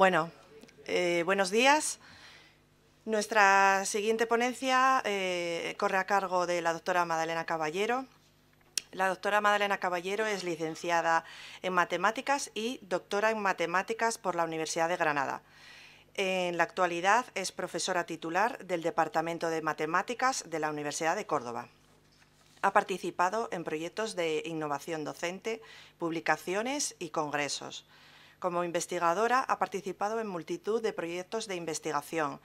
Bueno, eh, buenos días. Nuestra siguiente ponencia eh, corre a cargo de la doctora Madalena Caballero. La doctora Madalena Caballero es licenciada en matemáticas y doctora en matemáticas por la Universidad de Granada. En la actualidad es profesora titular del Departamento de Matemáticas de la Universidad de Córdoba. Ha participado en proyectos de innovación docente, publicaciones y congresos. Como investigadora ha participado en multitud de proyectos de investigación,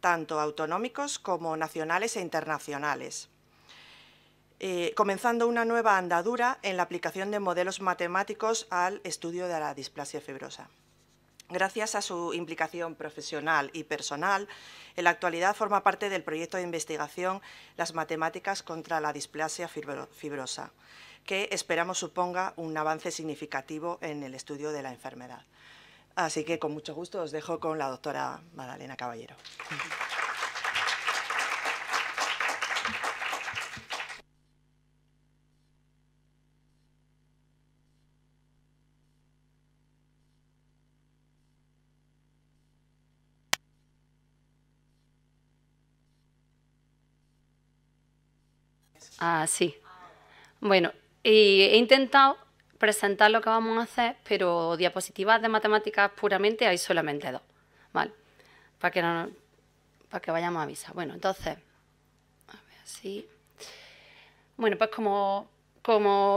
tanto autonómicos como nacionales e internacionales. Eh, comenzando una nueva andadura en la aplicación de modelos matemáticos al estudio de la displasia fibrosa. Gracias a su implicación profesional y personal, en la actualidad forma parte del proyecto de investigación Las matemáticas contra la displasia fibrosa, que esperamos suponga un avance significativo en el estudio de la enfermedad. Así que con mucho gusto os dejo con la doctora Magdalena Caballero. Ah, sí. Bueno, y he intentado presentar lo que vamos a hacer, pero diapositivas de matemáticas puramente hay solamente dos, ¿vale? Para que, para que vayamos a avisar. Bueno, entonces, a ver, si. Bueno, pues como,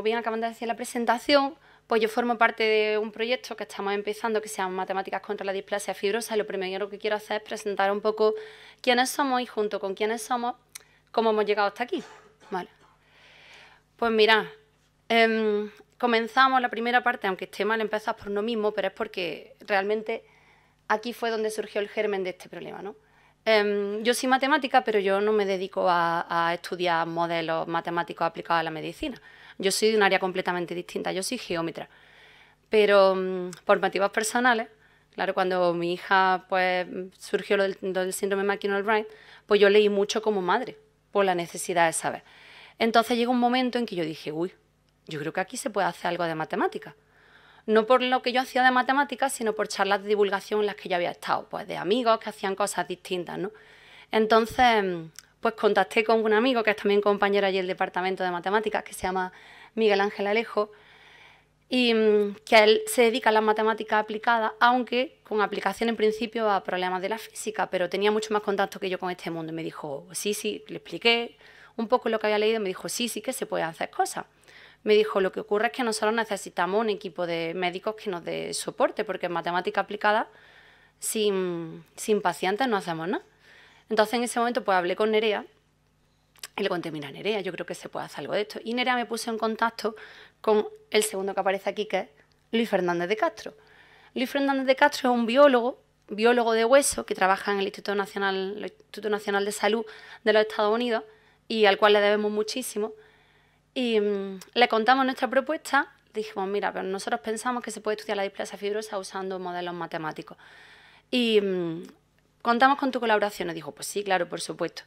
bien acaban de decir la presentación, pues yo formo parte de un proyecto que estamos empezando que se llama Matemáticas contra la displasia fibrosa y lo primero que quiero hacer es presentar un poco quiénes somos y junto con quiénes somos, cómo hemos llegado hasta aquí. Vale. Pues mira, Em, comenzamos la primera parte, aunque esté mal, empezas por lo mismo, pero es porque realmente aquí fue donde surgió el germen de este problema, ¿no? Em, yo soy matemática, pero yo no me dedico a, estudiar modelos matemáticos aplicados a la medicina. Yo soy de un área completamente distinta, yo soy geómetra. Pero em, por motivos personales, claro, cuando mi hija pues, surgió lo del, del síndrome McKinnon-Wright, pues yo leí mucho como madre por la necesidad de saber. Entonces llegó un momento en que yo dije, uy, yo creo que aquí se puede hacer algo de matemática. No por lo que yo hacía de matemáticas, sino por charlas de divulgación en las que yo había estado, pues de amigos que hacían cosas distintas, ¿no? Entonces, pues contacté con un amigo que es también compañero allí del departamento de matemáticas, que se llama Miguel Ángel Alejo, y mm, que él se dedica a las matemáticas aplicadas, aunque con aplicación en principio a problemas de la física, pero tenía mucho más contacto que yo con este mundo. Y me dijo, sí, sí, le expliqué un poco lo que había leído, y me dijo, sí, sí, que se puede hacer cosas me dijo, lo que ocurre es que nosotros necesitamos un equipo de médicos que nos dé soporte, porque en matemática aplicada, sin, pacientes no hacemos nada. Entonces en ese momento pues hablé con Nerea y le conté, mira Nerea, yo creo que se puede hacer algo de esto. Y Nerea me puso en contacto con el segundo que aparece aquí, que es Luis Fernández de Castro. Luis Fernández de Castro es un biólogo, biólogo de hueso, que trabaja en el Instituto Nacional, el Instituto Nacional de Salud de los Estados Unidos y al cual le debemos muchísimo. Y mm, le contamos nuestra propuesta. Dijimos, mira, pero nosotros pensamos que se puede estudiar la displasia fibrosa usando modelos matemáticos. Y mm, contamos con tu colaboración. Nos dijo, pues sí, claro, por supuesto.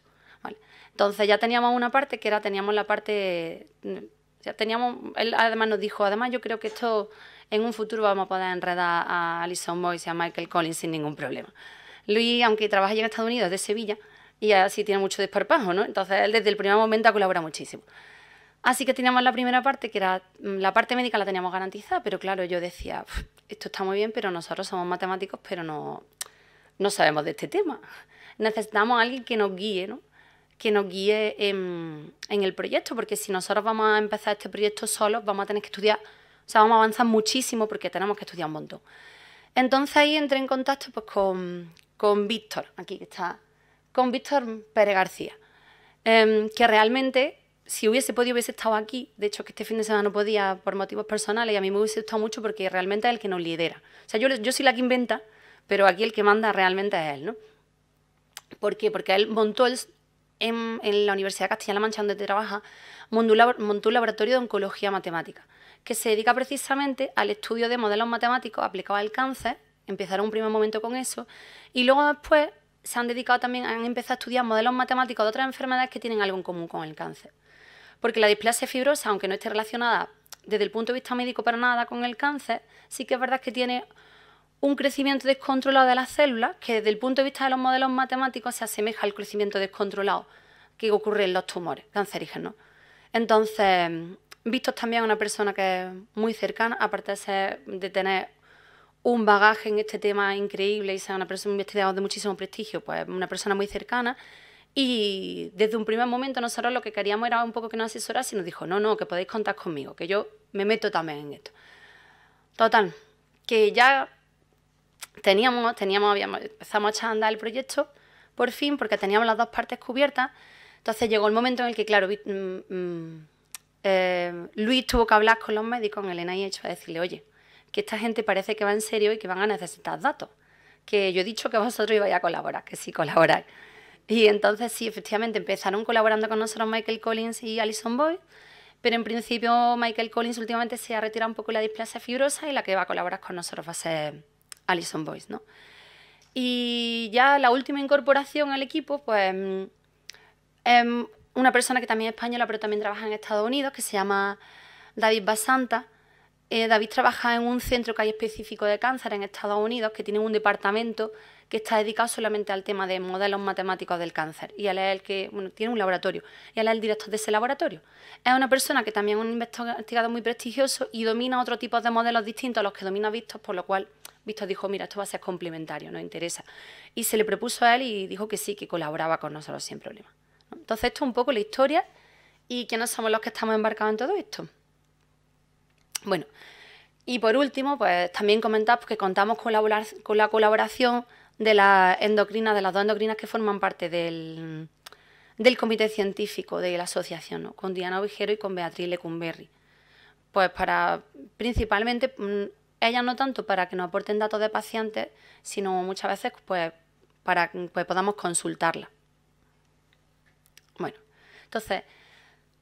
Entonces ya teníamos una parte que era, teníamos la parte... Mm, ya teníamos, él además nos dijo, además yo creo que esto en un futuro vamos a poder enredar a Alison Boyce y a Michael Collins sin ningún problema. Luis, aunque trabaja en Estados Unidos, es de Sevilla y así tiene mucho desparpajo, ¿no? Entonces él desde el primer momento ha colaborado muchísimo. Así que teníamos la primera parte, que era mm, la parte médica la teníamos garantizada, pero claro, yo decía, esto está muy bien, pero nosotros somos matemáticos, pero no, sabemos de este tema. Necesitamos a alguien que nos guíe, ¿no? que nos guíe en, el proyecto, porque si nosotros vamos a empezar este proyecto solos, vamos a tener que estudiar, o sea, vamos a avanzar muchísimo porque tenemos que estudiar un montón. Entonces ahí entré en contacto pues, con, Víctor, aquí que está, con Víctor Pérez García, em, que realmente si hubiese podido, hubiese estado aquí. De hecho, que este fin de semana no podía por motivos personales y a mí me hubiese gustado mucho porque realmente es el que nos lidera. O sea, yo, soy la que inventa, pero aquí el que manda realmente es él, ¿no? ¿Por qué? Porque él montó el, en, la Universidad Castilla-La Mancha, donde trabaja, montó un laboratorio de oncología matemática, que se dedica precisamente al estudio de modelos matemáticos aplicados al cáncer. Empezaron un primer momento con eso y luego después se han dedicado también, han empezado a estudiar modelos matemáticos de otras enfermedades que tienen algo en común con el cáncer. Porque la displasia fibrosa, aunque no esté relacionada desde el punto de vista médico para nada con el cáncer, sí que es verdad que tiene un crecimiento descontrolado de las células que desde el punto de vista de los modelos matemáticos se asemeja al crecimiento descontrolado que ocurre en los tumores cancerígenos. Entonces, visto también una persona que es muy cercana, aparte de, de tener un bagaje en este tema increíble y ser una persona investigadora de muchísimo prestigio, pues una persona muy cercana y desde un primer momento nosotros lo que queríamos era un poco que nos asesorase y nos dijo, no, no, que podéis contar conmigo, que yo me meto también en esto. Total, que ya teníamos, teníamos, empezamos a echar andar el proyecto por fin porque teníamos las dos partes cubiertas. Entonces llegó el momento en el que, claro, mm, mm, eh, Luis tuvo que hablar con los médicos, con Elena y hecho, a decirle, oye, que esta gente parece que va en serio y que van a necesitar datos. Que yo he dicho que vosotros ibais a colaborar, que sí colaboráis. Y entonces sí, efectivamente empezaron colaborando con nosotros Michael Collins y Alison Boyd, pero en principio Michael Collins últimamente se ha retirado un poco la displasia fibrosa y la que va a colaborar con nosotros va a ser Alison Boyd, ¿no? Y ya la última incorporación al equipo, pues mm, una persona que también es española, pero también trabaja en Estados Unidos, que se llama David Basanta. Eh, David trabaja en un centro que hay específico de cáncer en Estados Unidos, que tiene un departamento que está dedicado solamente al tema de modelos matemáticos del cáncer. Y él es el que bueno, tiene un laboratorio. Y él es el director de ese laboratorio. Es una persona que también es un investigador muy prestigioso y domina otro tipo de modelos distintos a los que domina Víctor, por lo cual Víctor dijo, mira, esto va a ser complementario, no interesa. Y se le propuso a él y dijo que sí, que colaboraba con nosotros sin problema. Entonces esto es un poco la historia y que quiénes somos los que estamos embarcados en todo esto. Bueno, y por último, pues también comentar que contamos con la colaboración de las endocrinas, de las dos endocrinas que forman parte del, del comité científico de la asociación, con Diana Ovejero y con Beatriz Lecumberri. Pues para, principalmente, mm, ellas no tanto para que nos aporten datos de pacientes, sino muchas veces pues, para que pues, podamos consultarla. Bueno, entonces,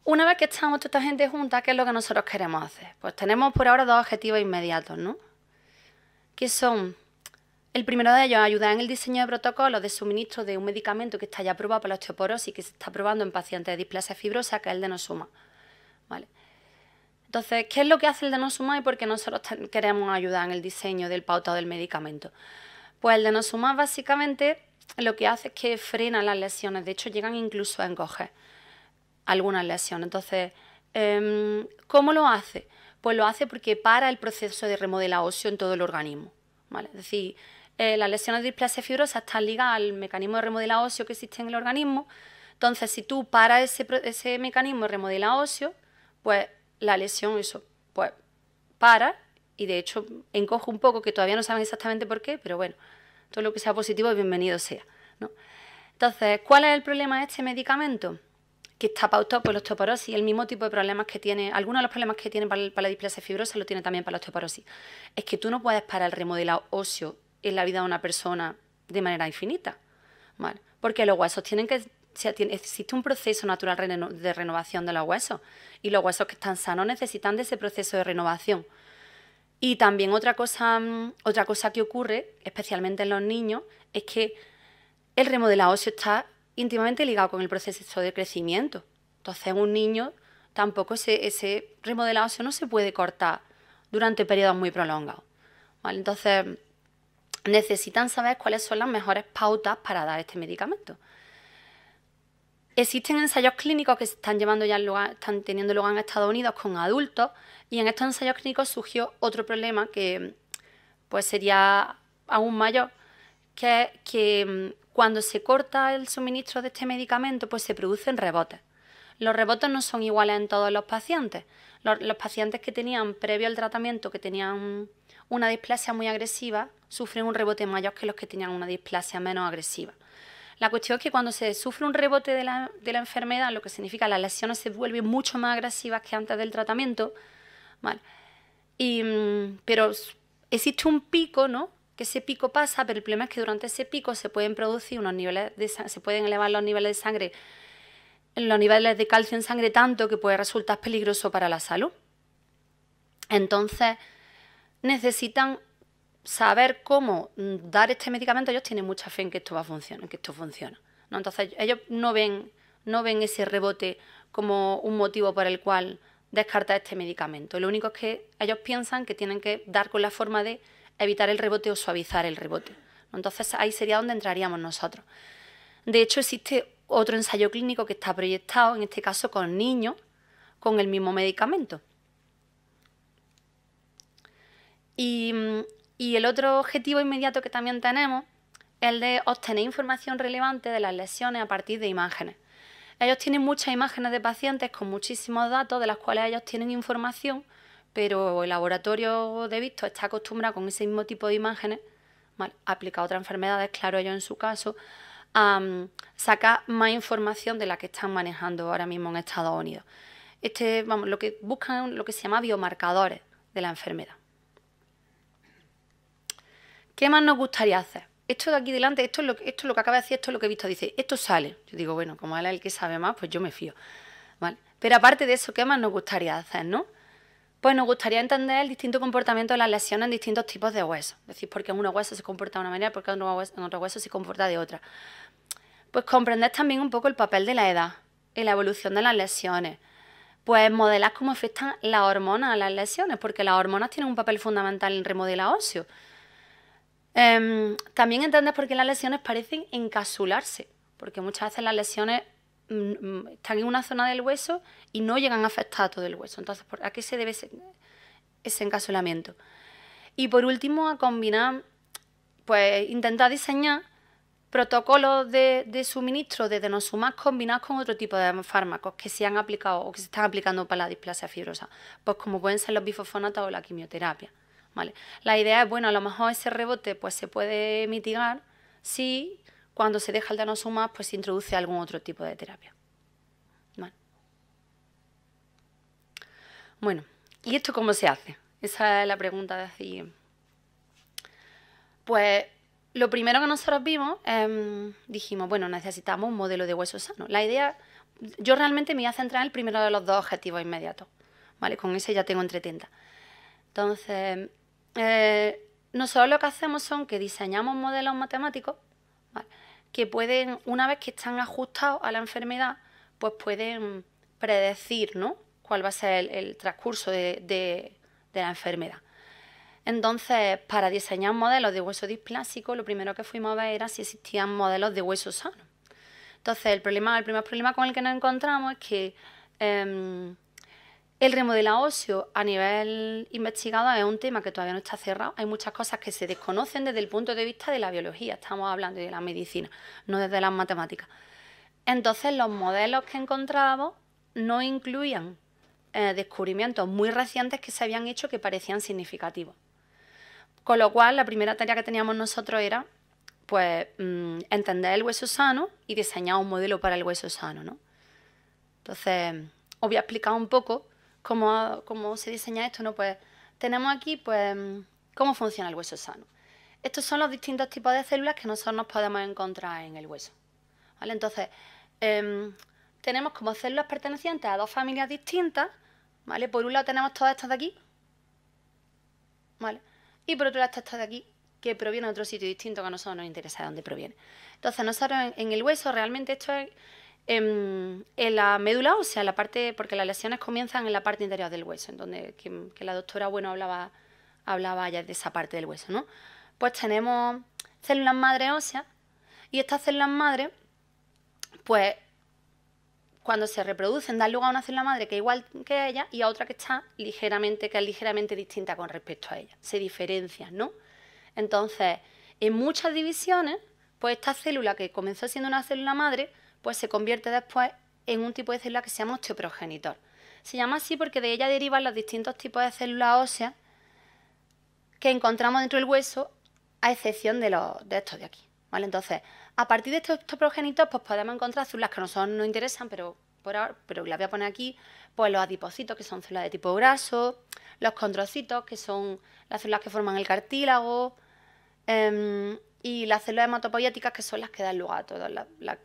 una vez que estamos toda esta gente junta, ¿qué es lo que nosotros queremos hacer? Pues tenemos por ahora dos objetivos inmediatos, ¿no? Que son el primero de ellos, ayudar en el diseño de protocolos de suministro de un medicamento que está ya aprobado para la osteoporosis, y que se está probando en pacientes de displasia fibrosa, que es el denosuma. ¿Vale? Entonces, ¿qué es lo que hace el denosuma y por qué nosotros queremos ayudar en el diseño del pautado del medicamento? Pues el denosuma básicamente lo que hace es que frena las lesiones, de hecho llegan incluso a encoger algunas lesiones. Entonces, em, ¿cómo lo hace? Pues lo hace porque para el proceso de remodelación en todo el organismo. Es decir, eh, las lesiones de displasia fibrosa están ligadas al mecanismo de remodela óseo que existe en el organismo. Entonces, si tú paras ese, mecanismo de remodelado óseo, pues la lesión, eso, pues para, y de hecho encojo un poco, que todavía no saben exactamente por qué, pero bueno, todo lo que sea positivo, bienvenido sea. Entonces, ¿cuál es el problema de este medicamento? que está pautado por la osteoporosis, el mismo tipo de problemas que tiene, algunos de los problemas que tiene para, la displasia fibrosa lo tiene también para la osteoporosis. Es que tú no puedes parar el remodelado óseo en la vida de una persona de manera infinita. ¿vale? Porque los huesos tienen que... existe un proceso natural de renovación de los huesos y los huesos que están sanos necesitan de ese proceso de renovación. Y también otra cosa, mm, otra cosa que ocurre, especialmente en los niños, es que el remodelado óseo está íntimamente ligado con el proceso de crecimiento. Entonces, un niño tampoco ese, ese remodelado óseo no se puede cortar durante periodos muy prolongados. ¿vale? Entonces, necesitan saber cuáles son las mejores pautas para dar este medicamento. Existen ensayos clínicos que se están llevando ya están teniendo lugar en Estados Unidos con adultos y en estos ensayos clínicos surgió otro problema que pues sería aún mayor, que que mm, cuando se corta el suministro de este medicamento pues se producen rebotes. Los rebotes no son iguales en todos los pacientes. los pacientes que tenían previo al tratamiento, que tenían una displasia muy agresiva sufren un rebote mayor que los que tenían una displasia menos agresiva. La cuestión es que cuando se sufre un rebote de la, enfermedad, lo que significa las lesiones se vuelven mucho más agresivas que antes del tratamiento, mm, pero existe un pico, ¿no? Que ese pico pasa, pero el problema es que durante ese pico se pueden producir unos niveles se pueden elevar los niveles de sangre, los niveles de calcio en sangre tanto que puede resultar peligroso para la salud. Entonces, necesitan saber cómo dar este medicamento, ellos tienen mucha fe en que esto va a funcionar, en que esto funciona. Entonces ellos no ven, no ven ese rebote como un motivo por el cual descartar este medicamento. Lo único es que ellos piensan que tienen que dar con la forma de evitar el rebote o suavizar el rebote. Entonces ahí sería donde entraríamos nosotros. De hecho, existe otro ensayo clínico que está proyectado, en este caso con niños, con el mismo medicamento. Mm, y, el otro objetivo inmediato que también tenemos es el de obtener información relevante de las lesiones a partir de imágenes. Ellos tienen muchas imágenes de pacientes con muchísimos datos de las cuales ellos tienen información, pero el laboratorio de visto está acostumbrado con ese mismo tipo de imágenes, aplicado a otras enfermedades, claro, yo en su caso, a mm, sacar más información de la que están manejando ahora mismo en Estados Unidos. Este, vamos, lo que buscan lo que se llama biomarcadores de la enfermedad. ¿Qué más nos gustaría hacer? Esto de aquí delante, esto es lo, esto lo que acaba de decir, esto es lo que he visto. Dice, esto sale. Yo digo, bueno, como él es el que sabe más, pues yo me fío. ¿Vale? Pero aparte de eso, ¿qué más nos gustaría hacer, no? Pues nos gustaría entender el distinto comportamiento de las lesiones en distintos tipos de huesos. Es decir, porque en uno hueso se comporta de una manera, porque en otro hueso se comporta de otra. Pues comprender también un poco el papel de la edad en la evolución de las lesiones. Pues modelar cómo afectan las hormonas a las lesiones, porque las hormonas tienen un papel fundamental en remodelar óseo. Em, también entiendes por qué las lesiones parecen encasularse, porque muchas veces las lesiones mm, mm, están en una zona del hueso y no llegan a afectar a todo el hueso. Entonces, ¿a qué se debe ese, ese encasulamiento? Y por último, a combinar, pues intentar diseñar protocolos de, suministro de denosumab combinados con otro tipo de fármacos que se han aplicado o que se están aplicando para la displasia fibrosa, pues como pueden ser los bifofonatos o la quimioterapia. La idea es, bueno, a lo mejor ese rebote pues se puede mitigar si cuando se deja el danosoma pues se introduce algún otro tipo de terapia. Bueno, ¿y esto cómo se hace? Esa es la pregunta de así. Pues lo primero que nosotros vimos, em, dijimos, bueno, necesitamos un modelo de hueso sano. La idea, yo realmente me voy a centrar en el primero de los dos objetivos inmediatos, ¿vale? Con ese ya tengo 30. Entonces, eh, nosotros lo que hacemos son que diseñamos modelos matemáticos que pueden, una vez que están ajustados a la enfermedad, pues pueden predecir ¿no? cuál va a ser el, transcurso de, la enfermedad. Entonces, para diseñar modelos de hueso displásico, lo primero que fuimos a ver era si existían modelos de hueso sano. Entonces, el, problema, el primer problema con el que nos encontramos es que em, el remodelado óseo a nivel investigado es un tema que todavía no está cerrado. Hay muchas cosas que se desconocen desde el punto de vista de la biología, estamos hablando de la medicina, no desde las matemáticas. Entonces los modelos que encontrábamos no incluían eh, descubrimientos muy recientes que se habían hecho que parecían significativos. Con lo cual, la primera tarea que teníamos nosotros era pues, mm, entender el hueso sano y diseñar un modelo para el hueso sano. Entonces, os voy a explicar un poco cómo, se diseña esto, ¿no? Pues tenemos aquí, pues, mm, cómo funciona el hueso sano. Estos son los distintos tipos de células que nosotros nos podemos encontrar en el hueso. ¿Vale? Entonces, em, tenemos como células pertenecientes a dos familias distintas, ¿vale? Por un lado tenemos todas estas de aquí, ¿vale? Y por otro lado estas de aquí, que provienen de otro sitio distinto que a nosotros nos interesa de dónde proviene. Entonces, nosotros en el hueso realmente esto es Em, en, la médula ósea, la parte, porque las lesiones comienzan en la parte interior del hueso, en donde la doctora bueno hablaba, hablaba ya de esa parte del hueso, ¿no? Pues tenemos células madre óseas y estas células madre, pues cuando se reproducen dan lugar a una célula madre que es igual que ella y a otra que está ligeramente, que es ligeramente distinta con respecto a ella, se diferencian, ¿no? Entonces, en muchas divisiones, pues esta célula que comenzó siendo una célula madre pues se convierte después en un tipo de célula que se llama osteoprogenitor. Se llama así porque de ella derivan los distintos tipos de células óseas que encontramos dentro del hueso, a excepción de, los, de estos de aquí. ¿vale? Entonces, a partir de estos osteoprogenitos, pues podemos encontrar células que no nosotros nos interesan, pero por pero las voy a poner aquí, pues los adipocitos, que son células de tipo graso, los condrocitos, que son las células que forman el cartílago, em, y las células hematopoieticas, que son las que dan lugar a todas las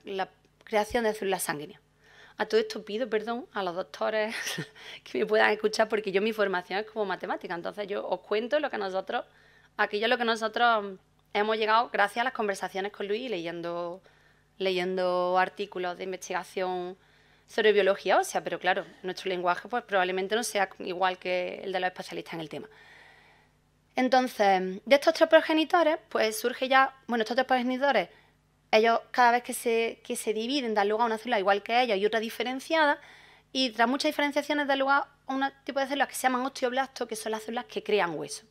creación de células sanguíneas. A todo esto pido perdón a los doctores que me puedan escuchar porque yo mi formación es como matemática, entonces yo os cuento lo que nosotros, aquello lo que nosotros hemos llegado gracias a las conversaciones con Luis leyendo, leyendo artículos de investigación sobre biología ósea, pero claro, nuestro lenguaje pues probablemente no sea igual que el de los especialistas en el tema. Entonces, de estos tres progenitores, pues surge ya, bueno, estos tres progenitores ellos cada vez que se, dividen dan lugar a una célula igual que ellos y otra diferenciada, y tras muchas diferenciaciones dan lugar a un tipo de células que se llaman osteoblastos, que son las células que crean hueso.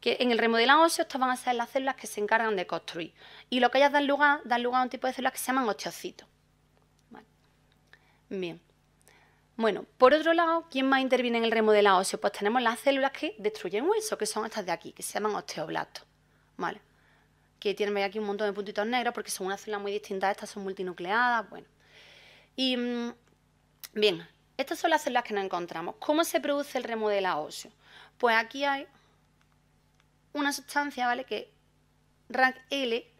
Que en el remodelado óseo estas van a ser las células que se encargan de construir. Y lo que ellas dan lugar, dan lugar a un tipo de células que se llaman osteocitos. Bien. Bueno, por otro lado, ¿quién más interviene en el remodelado óseo? Pues tenemos las células que destruyen hueso, que son estas de aquí, que se llaman osteoblastos. Vale que tienen aquí un montón de puntitos negros porque son unas células muy distintas, estas son multinucleadas, bueno. Y mm, bien, estas son las células que nos encontramos. ¿Cómo se produce el remodelado óseo? Pues aquí hay una sustancia, ¿vale? Que rank L,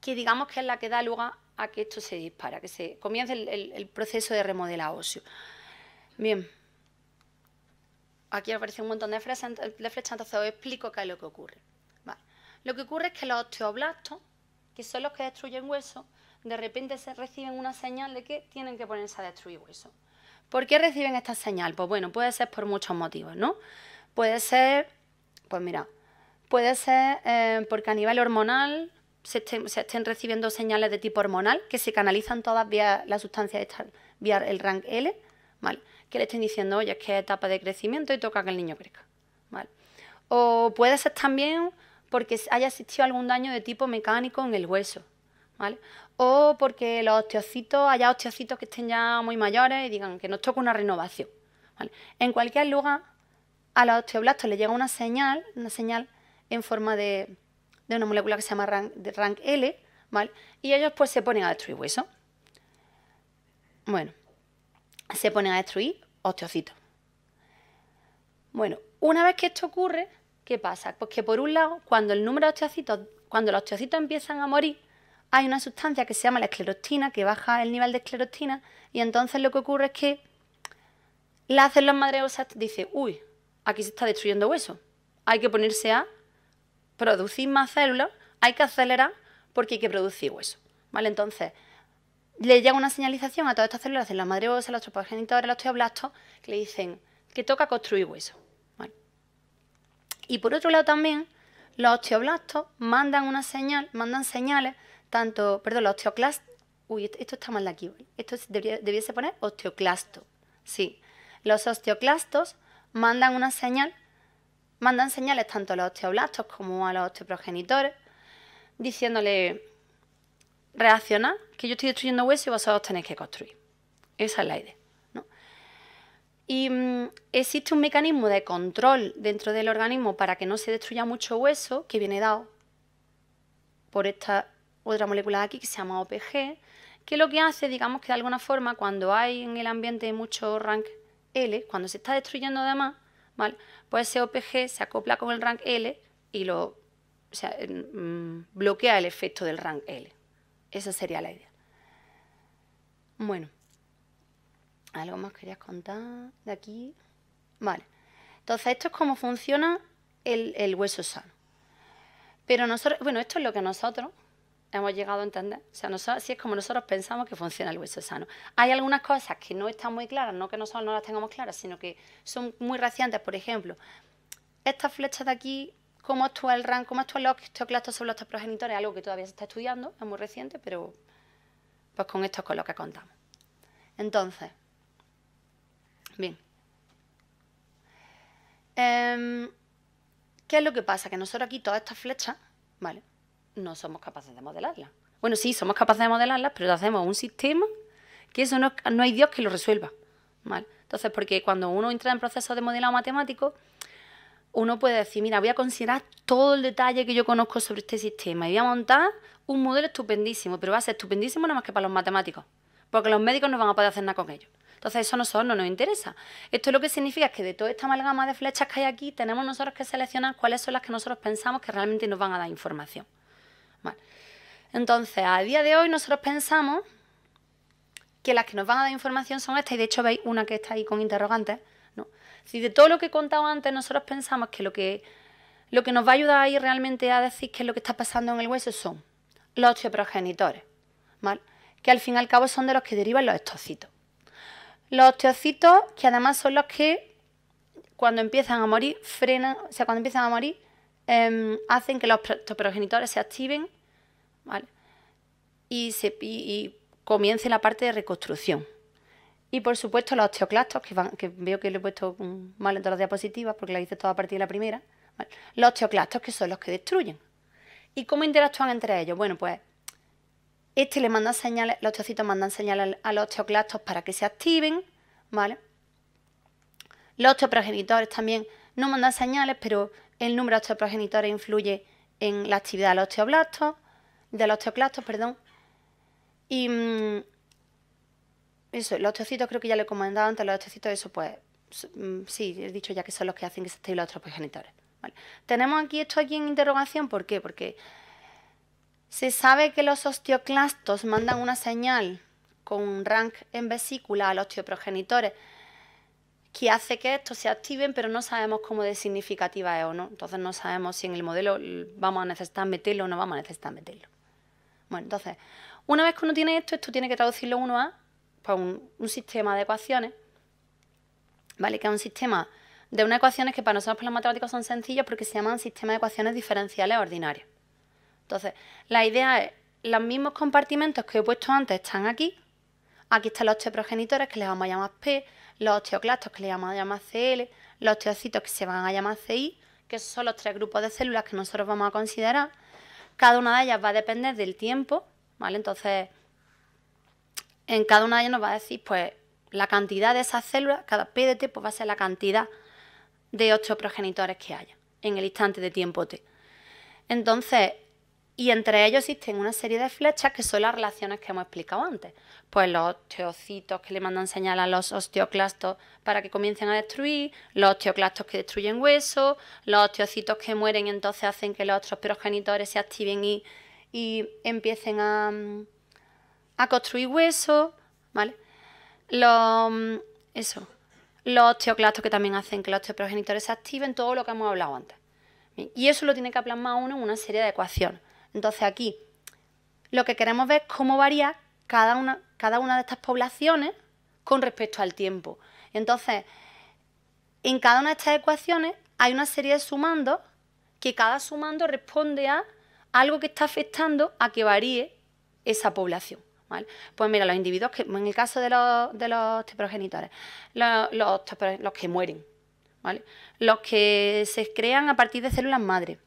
que digamos que es la que da lugar a que esto se dispara, que se comience el, proceso de remodela óseo. Bien, aquí aparece un montón de flechas entonces os explico qué es lo que ocurre. Lo que ocurre es que los osteoblastos, que son los que destruyen huesos, de repente se reciben una señal de que tienen que ponerse a destruir huesos. ¿Por qué reciben esta señal? Pues bueno, puede ser por muchos motivos, ¿no? Puede ser, pues mira, puede ser eh, porque a nivel hormonal se estén, recibiendo señales de tipo hormonal que se canalizan todas vía la sustancia esta, vía el rank L, ¿vale? Que le estén diciendo, oye, es que es etapa de crecimiento y toca que el niño crezca, ¿vale? O puede ser también porque haya existido algún daño de tipo mecánico en el hueso. ¿Vale? O porque los osteocitos, haya osteocitos que estén ya muy mayores y digan que nos toca una renovación. ¿Vale? En cualquier lugar, a los osteoblastos les llega una señal, una señal en forma de, una molécula que se llama rank, L, ¿vale? Y ellos pues se ponen a destruir hueso. Bueno, se ponen a destruir osteocitos. Bueno, una vez que esto ocurre, ¿Qué pasa? Pues que por un lado, cuando el número de osteocitos, cuando los osteocitos empiezan a morir, hay una sustancia que se llama la esclerostina, que baja el nivel de esclerostina, y entonces lo que ocurre es que la las células madreosas dice uy, aquí se está destruyendo hueso, hay que ponerse a producir más células, hay que acelerar porque hay que producir hueso. ¿Vale? Entonces, le llega una señalización a todas estas células, las madreosas, los tropogenitores, los osteoblastos, que le dicen que toca construir hueso. Y por otro lado también, los osteoblastos mandan una señal, mandan señales, tanto, perdón, los osteoclastos, uy, esto, está mal de aquí, esto debiese poner osteoclasto, sí. Los osteoclastos mandan una señal, mandan señales tanto a los osteoblastos como a los osteoprogenitores, diciéndole, reaccionar, que yo estoy destruyendo hueso y vosotros tenéis que construir. Esa es la idea. Y mm, existe un mecanismo de control dentro del organismo para que no se destruya mucho hueso que viene dado por esta otra molécula de aquí que se llama OPG, que lo que hace, digamos que de alguna forma, cuando hay en el ambiente mucho rank L, cuando se está destruyendo además, ¿vale? pues ese OPG se acopla con el rank L y lo mm, bloquea el efecto del rank L. Esa sería la idea. Bueno. ¿Algo más querías contar de aquí? Vale. Entonces, esto es cómo funciona el, hueso sano. Pero nosotros, bueno, esto es lo que nosotros hemos llegado a entender. O sea, así es como nosotros pensamos que funciona el hueso sano. Hay algunas cosas que no están muy claras, no que nosotros no las tengamos claras, sino que son muy recientes. Por ejemplo, estas flecha de aquí, cómo actúa el RAN, cómo actúan los osteoclastos sobre los progenitores, algo que todavía se está estudiando, es muy reciente, pero pues con esto es con lo que contamos. Entonces, Bien. Em, ¿Qué es lo que pasa? Que nosotros aquí todas estas flechas, ¿vale? No somos capaces de modelarlas. Bueno, sí, somos capaces de modelarlas, pero hacemos un sistema que eso no, hay Dios que lo resuelva. ¿vale? Entonces, porque cuando uno entra en proceso de modelado matemático, uno puede decir, mira, voy a considerar todo el detalle que yo conozco sobre este sistema y voy a montar un modelo estupendísimo, pero va a ser estupendísimo nada más que para los matemáticos, porque los médicos no van a poder hacer nada con ellos. Entonces eso a nosotros no nos interesa. Esto lo que significa es que de toda esta amalgama de flechas que hay aquí, tenemos nosotros que seleccionar cuáles son las que nosotros pensamos que realmente nos van a dar información. Entonces, a día de hoy nosotros pensamos que las que nos van a dar información son estas, y de hecho veis una que está ahí con interrogantes. ¿no? Si de todo lo que he contado antes nosotros pensamos que lo que, lo que nos va a ayudar ahí realmente a decir qué es lo que está pasando en el hueso son los osteoprogenitores, que al fin y al cabo son de los que derivan los estocitos. Los osteocitos, que además son los que cuando empiezan a morir, frenan, o sea, cuando empiezan a morir, em, hacen que los progenitores se activen y, se, comience la parte de reconstrucción. Y por supuesto los osteoclastos, que, van, que veo que lo he puesto mal en todas las diapositivas porque la hice toda a partir de la primera. Los osteoclastos que son los que destruyen. ¿Y cómo interactúan entre ellos? Bueno, pues este le manda señales, los osteocitos mandan señales a los osteoclastos para que se activen, ¿vale? Los osteoprogenitores también no mandan señales, pero el número de osteoprogenitores influye en la actividad de los osteoblastos, de los osteoclastos, perdón. Y mm, eso, los osteocitos creo que ya le he comentado antes, los osteocitos, eso pues, mm, sí, he dicho ya que son los que hacen que se activen los osteoprogenitores. ¿vale? Tenemos aquí esto aquí en interrogación, ¿por qué? Porque se sabe que los osteoclastos mandan una señal con un rank en vesícula a los osteoprogenitores que hace que estos se activen, pero no sabemos cómo de significativa es o no. Entonces no sabemos si en el modelo vamos a necesitar meterlo o no vamos a necesitar meterlo. Bueno, entonces, una vez que uno tiene esto, esto tiene que traducirlo uno a pues, un, sistema de ecuaciones, ¿vale? Que es un sistema de unas ecuaciones que para nosotros los matemáticos son sencillos porque se llaman sistemas de ecuaciones diferenciales ordinarias. Entonces, la idea es, los mismos compartimentos que he puesto antes están aquí. Aquí están los osteoprogenitores que les vamos a llamar P, los osteoclastos que le vamos a llamar CL, los osteocitos que se van a llamar CI, que son los tres grupos de células que nosotros vamos a considerar. Cada una de ellas va a depender del tiempo, ¿vale? Entonces, en cada una de ellas nos va a decir, pues, la cantidad de esas células, cada P de T pues, va a ser la cantidad de osteoprogenitores que haya en el instante de tiempo T. Entonces, y entre ellos existen una serie de flechas que son las relaciones que hemos explicado antes. Pues los osteocitos que le mandan señal a los osteoclastos para que comiencen a destruir, los osteoclastos que destruyen hueso, los osteocitos que mueren entonces hacen que los otros progenitores se activen y, empiecen a, a construir hueso, ¿vale? Los, eso, los osteoclastos que también hacen que los osteoprogenitores se activen, todo lo que hemos hablado antes. Y eso lo tiene que plasmar uno en una serie de ecuaciones. Entonces aquí lo que queremos ver es cómo varía cada una, cada una de estas poblaciones con respecto al tiempo. Entonces, en cada una de estas ecuaciones hay una serie de sumandos que cada sumando responde a algo que está afectando a que varíe esa población. Pues mira, los individuos que, en el caso de los, de los progenitores los, que mueren, ¿vale? los que se crean a partir de células madre,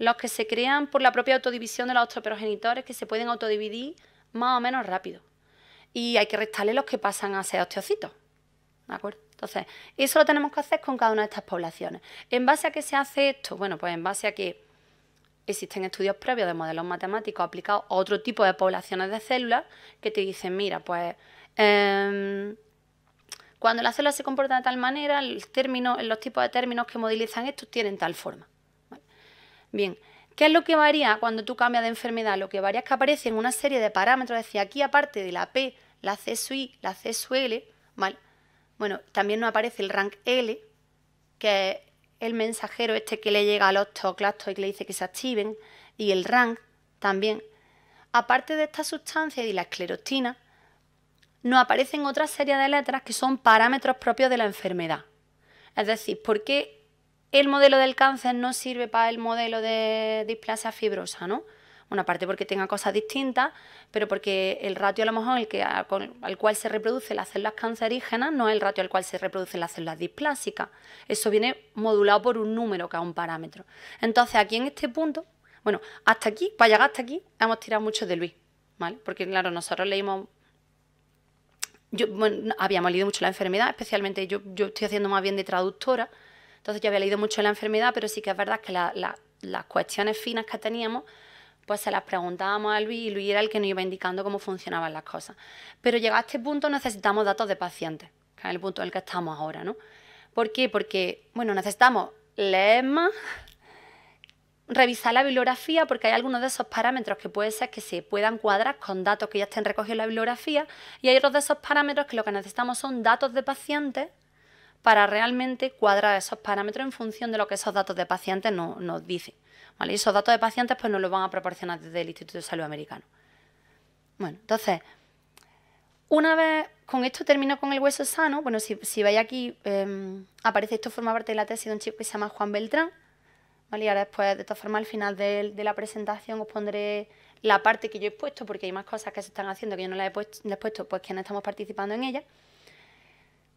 los que se crean por la propia autodivisión de los otros que se pueden autodividir más o menos rápido. Y hay que restarle los que pasan a ser osteocitos. ¿De acuerdo? Entonces, eso lo tenemos que hacer con cada una de estas poblaciones. ¿En base a qué se hace esto? Bueno, pues en base a que existen estudios previos de modelos matemáticos aplicados a otro tipo de poblaciones de células que te dicen, mira, pues em, cuando la célula se comporta de tal manera, el término, los tipos de términos que modelizan estos tienen tal forma. Bien, ¿Qué es lo que varía cuando tú cambias de enfermedad? Lo que varía es que aparecen una serie de parámetros. Es decir, aquí aparte de la P, la CSUI, la CSUL, Bueno, también nos aparece el rank L, que es el mensajero este que le llega a los toclastos y que le dice que se activen, y el rank también. Aparte de esta sustancia y la esclerostina, nos aparecen otra serie de letras que son parámetros propios de la enfermedad. Es decir, ¿por qué el modelo del cáncer no sirve para el modelo de displasia fibrosa, ¿no? Una parte porque tenga cosas distintas, pero porque el ratio a lo mejor el que, al cual se reproduce las células cancerígenas no es el ratio al cual se reproducen las células displásicas. Eso viene modulado por un número, que es un parámetro. Entonces, aquí en este punto, bueno, hasta aquí, para llegar hasta aquí, hemos tirado mucho de Luis, ¿vale? Porque, claro, nosotros leímos yo, bueno, habíamos leído mucho la enfermedad, especialmente yo, yo, estoy haciendo más bien de traductora, entonces yo había leído mucho de la enfermedad, pero sí que es verdad que las cuestiones finas que teníamos, pues se las preguntábamos a Luis y Luis era el que nos iba indicando cómo funcionaban las cosas. Pero llegado a este punto necesitamos datos de pacientes, que es el punto en el que estamos ahora, ¿no? ¿Por qué? Porque, bueno, necesitamos leer más, revisar la bibliografía porque hay algunos de esos parámetros que puede ser que se puedan cuadrar con datos que ya estén recogidos en la bibliografía y hay otros de esos parámetros que lo que necesitamos son datos de pacientes para realmente cuadrar esos parámetros en función de lo que esos datos de pacientes no, nos dicen. ¿vale? Y esos datos de pacientes pues, nos los van a proporcionar desde el Instituto de Salud Americano. Bueno, entonces, una vez con esto termino con el hueso sano, bueno, si, si veis aquí, em, aparece esto, forma parte de la tesis de un chico que se llama Juan Beltrán. ¿vale? Y ahora después, de todas formas, al final de, la presentación os pondré la parte que yo he puesto, porque hay más cosas que se están haciendo que yo no las he puesto, pues que no estamos participando en ellas.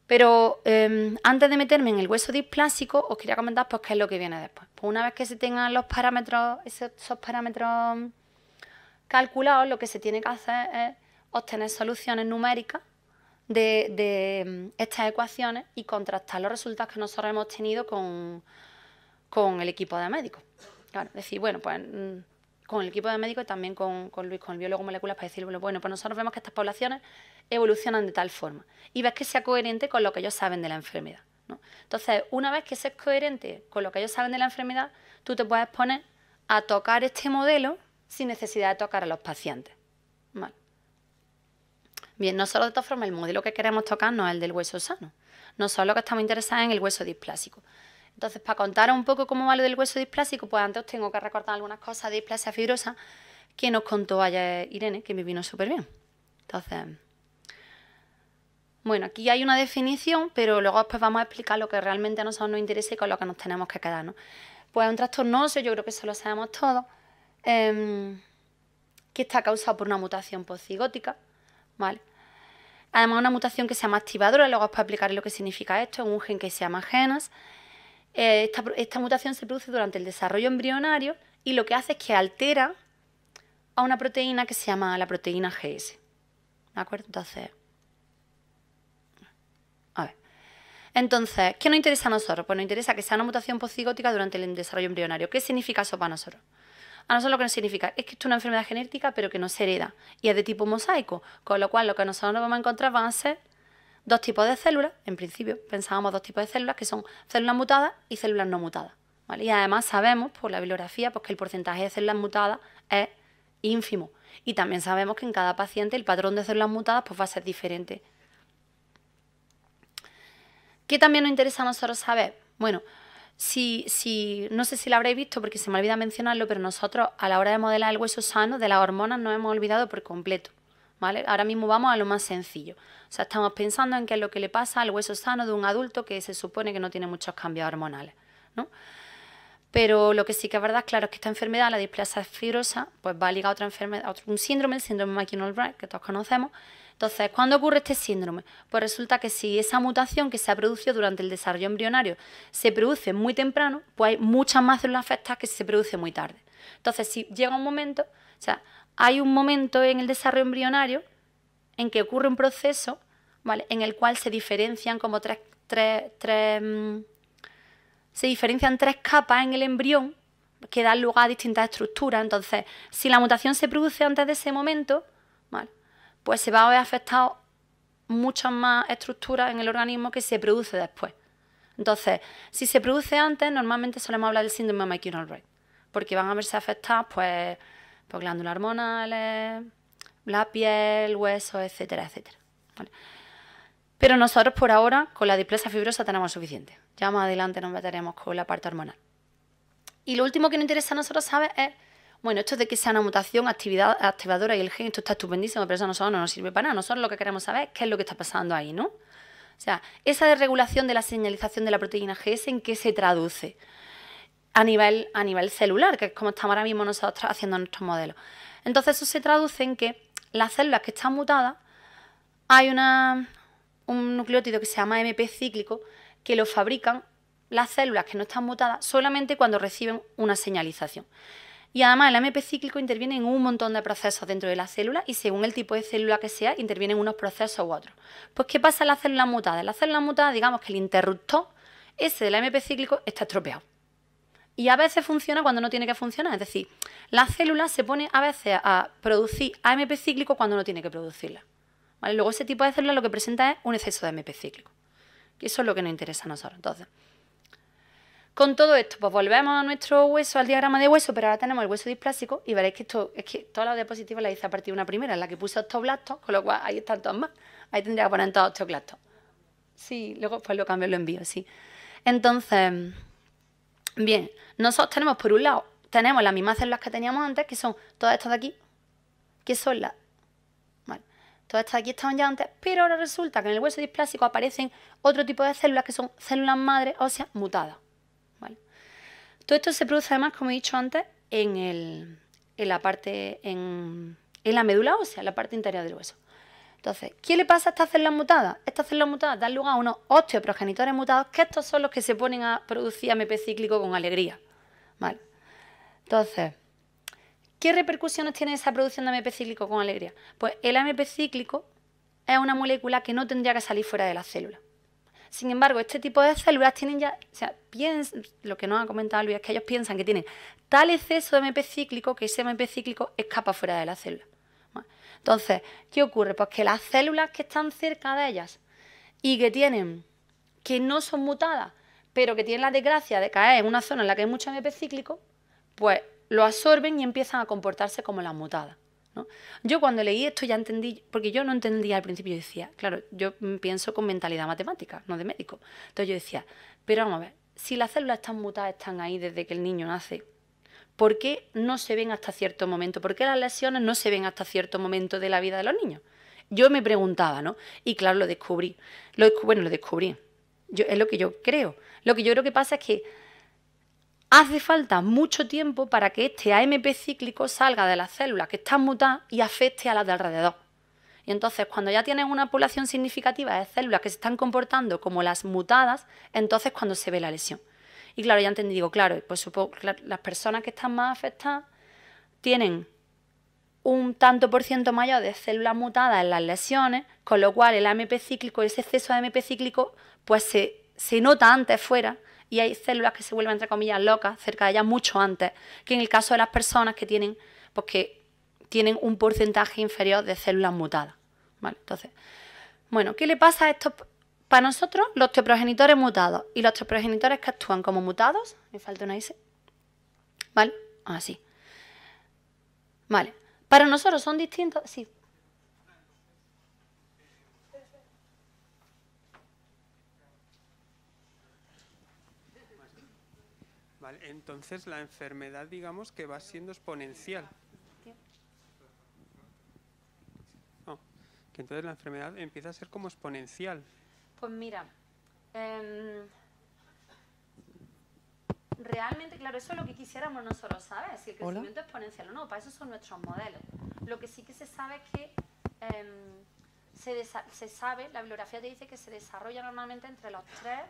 Pero em, antes de meterme en el hueso displásico, os quería comentar pues, qué es lo que viene después. Pues una vez que se tengan los parámetros, esos, parámetros calculados, lo que se tiene que hacer es obtener soluciones numéricas de, em, estas ecuaciones y contrastar los resultados que nosotros hemos tenido con, el equipo de médicos. decir, bueno, pues mm, con el equipo de médicos y también con, con Luis, con el biólogo molecular, para decir, bueno, pues nosotros vemos que estas poblaciones evolucionan de tal forma y ves que sea coherente con lo que ellos saben de la enfermedad. Entonces, una vez que seas coherente con lo que ellos saben de la enfermedad, tú te puedes poner a tocar este modelo sin necesidad de tocar a los pacientes. Vale. Bien, solo de todas formas el modelo que queremos tocar no es el del hueso sano, No nosotros que estamos interesados en el hueso displásico. Entonces, para contar un poco cómo va lo del hueso displásico, pues antes tengo que recortar algunas cosas de displasia fibrosa que nos contó ayer Irene, que me vino súper bien. Entonces, bueno, aquí hay una definición, pero luego después vamos a explicar lo que realmente a nosotros nos interesa y con lo que nos tenemos que quedar, ¿no? Pues un trastorno yo creo que eso lo sabemos todos, em, que está causado por una mutación pocigótica, ¿vale? Además, una mutación que se llama activadora, luego os voy a explicar lo que significa esto, en un gen que se llama genas. Eh, esta, esta mutación se produce durante el desarrollo embrionario y lo que hace es que altera a una proteína que se llama la proteína GS. ¿De acuerdo? Entonces, Entonces, ¿qué nos interesa a nosotros? Pues nos interesa que sea una mutación poscigótica durante el desarrollo embrionario. ¿Qué significa eso para nosotros? A nosotros lo que nos significa es que es una enfermedad genética, pero que no se hereda y es de tipo mosaico, con lo cual lo que nosotros nos vamos a encontrar van a ser dos tipos de células, en principio pensábamos dos tipos de células, que son células mutadas y células no mutadas. ¿vale? Y además sabemos por la bibliografía pues, que el porcentaje de células mutadas es ínfimo. Y también sabemos que en cada paciente el patrón de células mutadas pues, va a ser diferente. ¿Qué también nos interesa a nosotros saber? Bueno, si, si, no sé si lo habréis visto porque se me olvida mencionarlo, pero nosotros a la hora de modelar el hueso sano de las hormonas nos hemos olvidado por completo. ¿Vale? Ahora mismo vamos a lo más sencillo. O sea, estamos pensando en qué es lo que le pasa al hueso sano de un adulto que se supone que no tiene muchos cambios hormonales. ¿no? Pero lo que sí que es verdad, claro, es que esta enfermedad, la displasia fibrosa, pues va ligada a otra enfermedad, a otro, un síndrome, el síndrome mckinnon Wright que todos conocemos, entonces, ¿cuándo ocurre este síndrome? Pues resulta que si esa mutación que se ha producido durante el desarrollo embrionario se produce muy temprano, pues hay muchas más células afectadas que se produce muy tarde. Entonces, si llega un momento, o sea, hay un momento en el desarrollo embrionario en que ocurre un proceso ¿vale? en el cual se diferencian como tres, tres, tres mm, se diferencian tres capas en el embrión que dan lugar a distintas estructuras. Entonces, si la mutación se produce antes de ese momento, ¿vale? pues se va a ver afectado muchas más estructuras en el organismo que se produce después. Entonces, si se produce antes, normalmente solemos hablar del síndrome de porque van a verse afectadas pues, por glándulas hormonales, la piel, huesos, etcétera, etcétera. Pero nosotros por ahora con la displasia fibrosa tenemos suficiente. Ya más adelante nos meteremos con la parte hormonal. Y lo último que nos interesa a nosotros saber es bueno, esto de que sea una mutación activadora y el gen, esto está estupendísimo, pero eso a nosotros no nos sirve para nada. Nosotros lo que queremos saber es qué es lo que está pasando ahí, ¿no? O sea, esa desregulación de la señalización de la proteína GS, ¿en qué se traduce? A nivel, a nivel celular, que es como estamos ahora mismo nosotros haciendo nuestros modelos. Entonces, eso se traduce en que las células que están mutadas, hay un nucleótido que se llama MP cíclico, que lo fabrican las células que no están mutadas solamente cuando reciben una señalización. Y además el AMP cíclico interviene en un montón de procesos dentro de la célula y según el tipo de célula que sea, intervienen unos procesos u otros. Pues ¿qué pasa en la célula mutadas? En las células mutadas, digamos que el interruptor, ese del AMP cíclico, está estropeado. Y a veces funciona cuando no tiene que funcionar. Es decir, la célula se pone a veces a producir AMP cíclico cuando no tiene que producirla. ¿Vale? Luego ese tipo de célula lo que presenta es un exceso de AMP cíclico. Y eso es lo que nos interesa a nosotros. Entonces, con todo esto, pues volvemos a nuestro hueso, al diagrama de hueso, pero ahora tenemos el hueso displásico y veréis que esto es que todas las diapositivas las hice a partir de una primera, en la que puse osteoblastos, con lo cual ahí están todas más. Ahí tendría que poner todos osteoclastos. Sí, luego pues lo cambio, lo envío, sí. Entonces, bien, nosotros tenemos por un lado, tenemos las mismas células que teníamos antes, que son todas estas de aquí, que son las todas estas de aquí estaban ya antes, pero ahora resulta que en el hueso displásico aparecen otro tipo de células que son células madre óseas mutadas. Todo esto se produce además, como he dicho antes, en, el, en la parte, en, en la médula ósea, en la parte interior del hueso. Entonces, ¿qué le pasa a estas células mutadas? Estas células mutadas dan lugar a unos osteoprogenitores mutados, que estos son los que se ponen a producir AMP cíclico con alegría. Entonces, ¿qué repercusiones tiene esa producción de AMP cíclico con alegría? Pues el AMP cíclico es una molécula que no tendría que salir fuera de la célula. Sin embargo, este tipo de células tienen ya, o sea, lo que nos ha comentado Luis es que ellos piensan que tienen tal exceso de MP cíclico que ese MP cíclico escapa fuera de la célula. Entonces, ¿qué ocurre? Pues que las células que están cerca de ellas y que tienen, que no son mutadas, pero que tienen la desgracia de caer en una zona en la que hay mucho MP cíclico, pues lo absorben y empiezan a comportarse como las mutadas. Yo cuando leí esto ya entendí, porque yo no entendía al principio, yo decía, claro, yo pienso con mentalidad matemática, no de médico. Entonces yo decía, pero vamos a ver, si las células están mutadas, están ahí desde que el niño nace, ¿por qué no se ven hasta cierto momento? ¿Por qué las lesiones no se ven hasta cierto momento de la vida de los niños? Yo me preguntaba, ¿no? Y claro, lo descubrí. Lo, bueno, lo descubrí. Yo, es lo que yo creo. Lo que yo creo que pasa es que hace falta mucho tiempo para que este AMP cíclico salga de las células que están mutadas y afecte a las de alrededor. Y entonces, cuando ya tienen una población significativa de células que se están comportando como las mutadas, entonces cuando se ve la lesión. Y claro, ya entendí, digo, claro, pues supongo las personas que están más afectadas tienen un tanto por ciento mayor de células mutadas en las lesiones, con lo cual el AMP cíclico, ese exceso de AMP cíclico, pues se nota antes fuera y hay células que se vuelven, entre comillas, locas cerca de ellas mucho antes que en el caso de las personas que tienen, pues tienen un porcentaje inferior de células mutadas. ¿Vale? Entonces, bueno, ¿qué le pasa a estos? Para nosotros, los teoprogenitores mutados y los teoprogenitores que actúan como mutados, me falta una S, ¿vale? Así. Vale. Para nosotros son distintos, sí, Vale, entonces la enfermedad digamos que va siendo exponencial. Oh, que entonces la enfermedad empieza a ser como exponencial. Pues mira, em, realmente, claro, eso es lo que quisiéramos nosotros, ¿sabes? Si el crecimiento es exponencial o no, para eso son nuestros modelos. Lo que sí que se sabe es que em, se, se, sabe, la bibliografía te dice que se desarrolla normalmente entre los tres,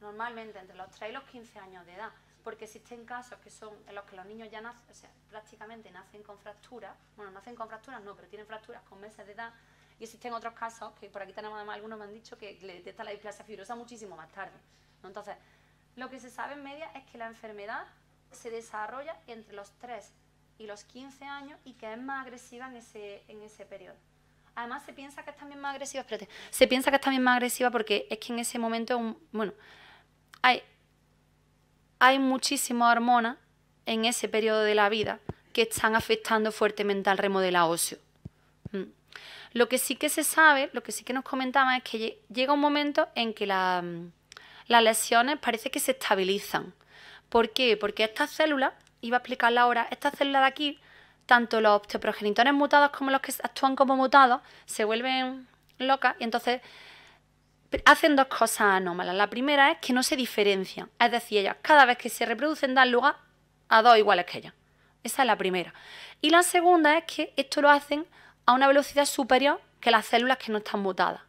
normalmente entre los 3 y los 15 años de edad porque existen casos que son en los que los niños ya nacen, o sea, prácticamente nacen con fracturas, bueno, nacen con fracturas no, pero tienen fracturas con meses de edad, y existen otros casos, que por aquí tenemos además algunos me han dicho, que le detecta la displasia fibrosa muchísimo más tarde. Entonces, lo que se sabe en media es que la enfermedad se desarrolla entre los 3 y los 15 años y que es más agresiva en ese, en ese periodo. Además, se piensa que es también más agresiva, espérate, se piensa que es también más agresiva porque es que en ese momento, bueno, hay, hay muchísimas hormonas en ese periodo de la vida que están afectando fuertemente al la óseo. Mm. Lo que sí que se sabe, lo que sí que nos comentaba es que llega un momento en que mm, las lesiones parece que se estabilizan. ¿Por qué? Porque estas células, iba a explicarla ahora, estas células de aquí, tanto los osteoprogenitores mutados como los que actúan como mutados, se vuelven locas y entonces hacen dos cosas anómalas. La primera es que no se diferencian, es decir, ellas cada vez que se reproducen dan lugar a dos iguales que ellas. Esa es la primera. Y la segunda es que esto lo hacen a una velocidad superior que las células que no están mutadas.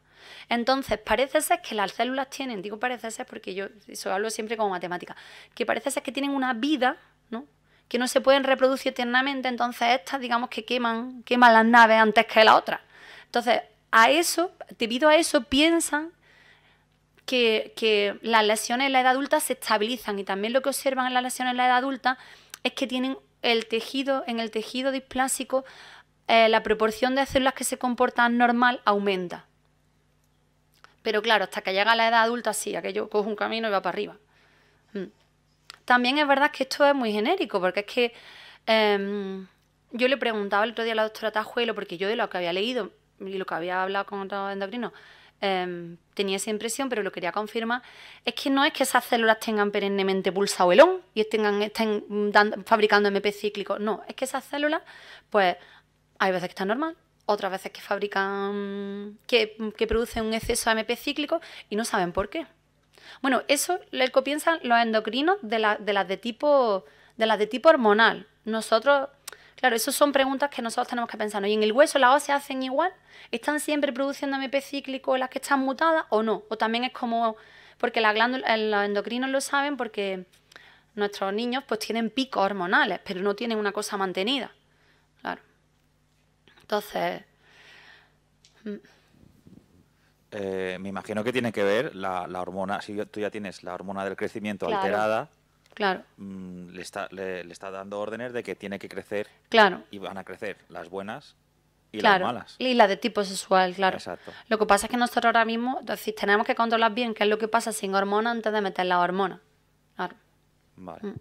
Entonces, parece ser que las células tienen, digo parece ser porque yo eso hablo siempre con matemática, que parece ser que tienen una vida, ¿no? Que no se pueden reproducir eternamente, entonces estas, digamos que queman, queman las naves antes que la otra. Entonces, a eso, debido a eso, piensan que, las lesiones en la edad adulta se estabilizan y también lo que observan en las lesiones en la edad adulta es que tienen el tejido, en el tejido displásico, eh, la proporción de células que se comportan normal aumenta. Pero claro, hasta que llega la edad adulta, sí, aquello coge un camino y va para arriba. Mm. También es verdad que esto es muy genérico, porque es que em, yo le preguntaba el otro día a la doctora Tajuelo, porque yo de lo que había leído y lo que había hablado con otros endocrinos, Em, tenía esa impresión, pero lo quería confirmar, es que no es que esas células tengan perennemente pulsa o elón y estén, fabricando MP cíclico, no, es que esas células, pues hay veces que están normal, otras veces que fabrican, que, que producen un exceso de MP cíclico y no saben por qué. Bueno, eso lo piensan los endocrinos de, de las de tipo de las de tipo hormonal. Nosotros Claro, esas son preguntas que nosotros tenemos que pensar. ¿Y en el hueso las se hacen igual? ¿Están siempre produciendo MP cíclico las que están mutadas o no? O también es como, porque la glándula, eh, los endocrinos lo saben porque nuestros niños pues tienen picos hormonales, pero no tienen una cosa mantenida. Claro. Entonces... Mm. Eh, me imagino que tiene que ver la, hormona, si tú ya tienes la hormona del crecimiento alterada Claro. Mm, le, está, le, está dando órdenes de que tiene que crecer. Claro. Y van a crecer las buenas y las malas. Y la de tipo sexual, claro. Exacto. Lo que pasa es que nosotros ahora mismo tenemos que controlar bien qué es lo que pasa sin hormona antes de meter la hormona. Claro. Vale. Mm.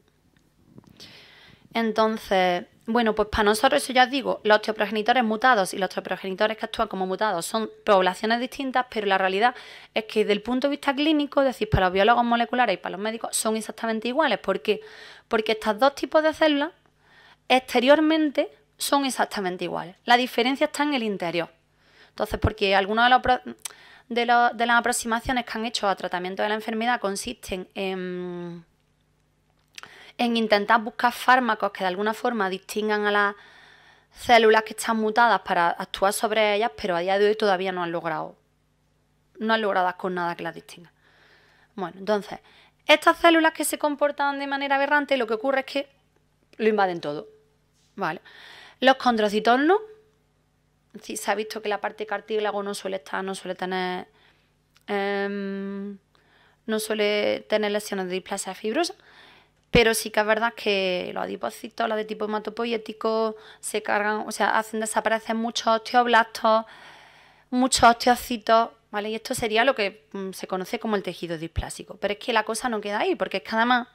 Entonces, bueno, pues para nosotros eso ya os digo, los osteoprogenitores mutados y los osteoprogenitores que actúan como mutados son poblaciones distintas, pero la realidad es que desde el punto de vista clínico, es decir, para los biólogos moleculares y para los médicos, son exactamente iguales. ¿Por qué? Porque estos dos tipos de células exteriormente son exactamente iguales. La diferencia está en el interior. Entonces, porque algunos de de, las aproximaciones que han hecho a tratamiento de la enfermedad consisten en en intentar buscar fármacos que de alguna forma distingan a las células que están mutadas para actuar sobre ellas, pero a día de hoy todavía no han logrado. No han logrado con nada que las distinga. Bueno, entonces, estas células que se comportan de manera aberrante, lo que ocurre es que lo invaden todo. ¿Vale? Los condrocitos si se ha visto que la parte cartílago no suele estar, no suele tener. Em, no suele tener lesiones de displasia fibrosa. Pero sí que es verdad que los adipocitos, los de tipo hematopoyético, se cargan, o sea, hacen desaparecer muchos osteoblastos, muchos osteocitos, ¿vale? Y esto sería lo que mm, se conoce como el tejido displásico. Pero es que la cosa no queda ahí, porque es que además,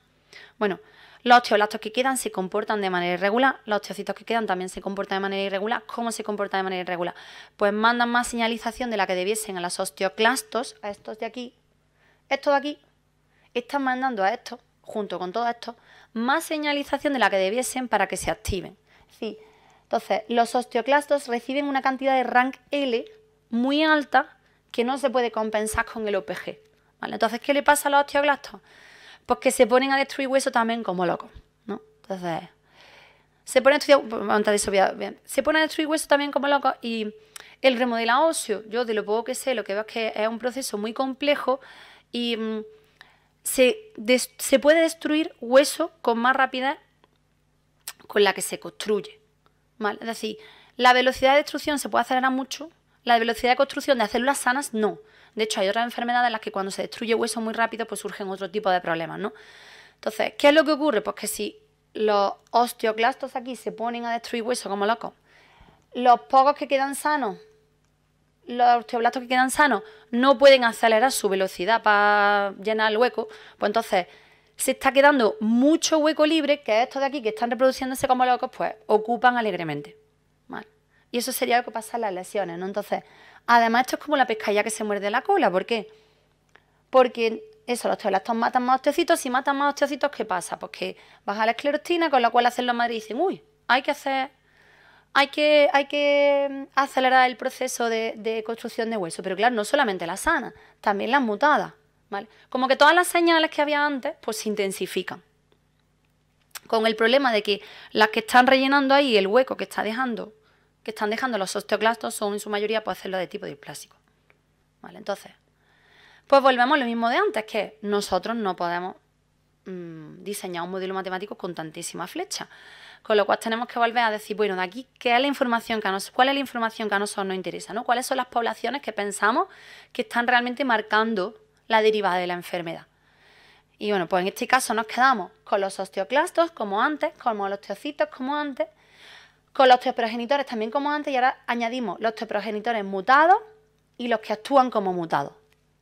bueno, los osteoblastos que quedan se comportan de manera irregular, los osteocitos que quedan también se comportan de manera irregular. ¿Cómo se comportan de manera irregular? Pues mandan más señalización de la que debiesen a los osteoclastos, a estos de aquí, estos de aquí, están mandando a estos junto con todo esto, más señalización de la que debiesen para que se activen. Sí. Entonces, los osteoclastos reciben una cantidad de rank L muy alta que no se puede compensar con el OPG. ¿vale? Entonces, ¿qué le pasa a los osteoclastos? Pues que se ponen a destruir hueso también como locos. ¿no? Entonces, se pone a se a destruir hueso también como locos y el remodelado óseo, yo de lo poco que sé, lo que veo es que es un proceso muy complejo y mm, se, se puede destruir hueso con más rapidez con la que se construye. ¿vale? Es decir, la velocidad de destrucción se puede acelerar mucho, la velocidad de construcción de células sanas no. De hecho, hay otras enfermedades en las que cuando se destruye hueso muy rápido, pues surgen otro tipo de problemas, ¿no? Entonces, ¿qué es lo que ocurre? Pues que si los osteoclastos aquí se ponen a destruir hueso como locos, los pocos que quedan sanos los osteoblastos que quedan sanos no pueden acelerar su velocidad para llenar el hueco, pues entonces se está quedando mucho hueco libre que esto de aquí que están reproduciéndose como locos, pues ocupan alegremente. Y eso sería lo que pasa en las lesiones, ¿no? Entonces, además esto es como la pesca ya que se muerde la cola, ¿por qué? Porque eso, los osteoblastos matan más osteocitos, si matan más osteocitos, ¿qué pasa? Pues que baja la esclerostina, con la cual hacen los madres y dicen, uy, hay que hacer hay que, mm, acelerar el proceso de, construcción de hueso, pero claro, no solamente la sana, también las mutadas. ¿vale? Como que todas las señales que había antes, pues se intensifican. Con el problema de que las que están rellenando ahí el hueco que está dejando, que están dejando los osteoclastos, son en su mayoría pues hacerlo de tipo displásico. ¿Vale? Entonces, pues volvemos a lo mismo de antes, que nosotros no podemos mm, diseñar un modelo matemático con tantísima flecha. Con lo cual tenemos que volver a decir, bueno, de aquí, ¿qué es la información que cuál es la información que a nosotros nos interesa? ¿no? ¿Cuáles son las poblaciones que pensamos que están realmente marcando la derivada de la enfermedad? Y bueno, pues en este caso nos quedamos con los osteoclastos como antes, con los osteocitos como antes, con los osteoprogenitores también como antes y ahora añadimos los osteoprogenitores mutados y los que actúan como mutados,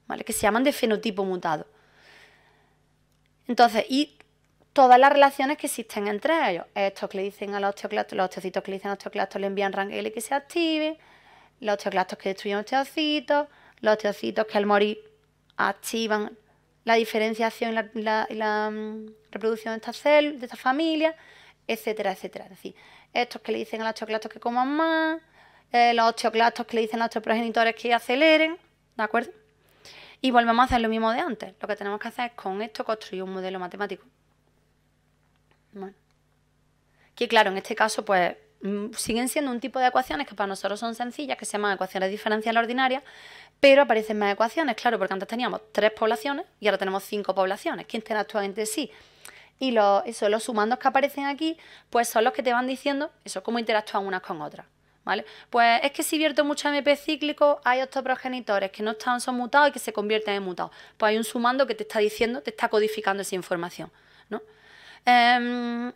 ¿vale? Que se llaman de fenotipo mutado. Entonces, y todas las relaciones que existen entre ellos. Estos que le dicen a los osteoclastos, los osteocitos que le dicen a los osteoclastos le envían RAN-L que se active, los osteoclastos que destruyen osteocitos, los osteocitos que al morir activan la diferenciación y la, mm, reproducción de estas células, de esta familia, etcétera, etcétera. Es decir, estos que le dicen a los osteoclastos que coman más, eh, los osteoclastos que le dicen a los progenitores que aceleren, ¿de acuerdo? Y volvemos a hacer lo mismo de antes. Lo que tenemos que hacer es con esto construir un modelo matemático bueno. Que claro, en este caso, pues mm, siguen siendo un tipo de ecuaciones que para nosotros son sencillas, que se llaman ecuaciones diferenciales ordinarias, pero aparecen más ecuaciones, claro, porque antes teníamos tres poblaciones y ahora tenemos cinco poblaciones que interactúan entre sí. Y los, sumandos que aparecen aquí, pues son los que te van diciendo eso, cómo interactúan unas con otras. ¿Vale? Pues es que si vierto mucho MP cíclico, hay progenitores que no están, son mutados y que se convierten en mutados. Pues hay un sumando que te está diciendo, te está codificando esa información. ¿no? Em,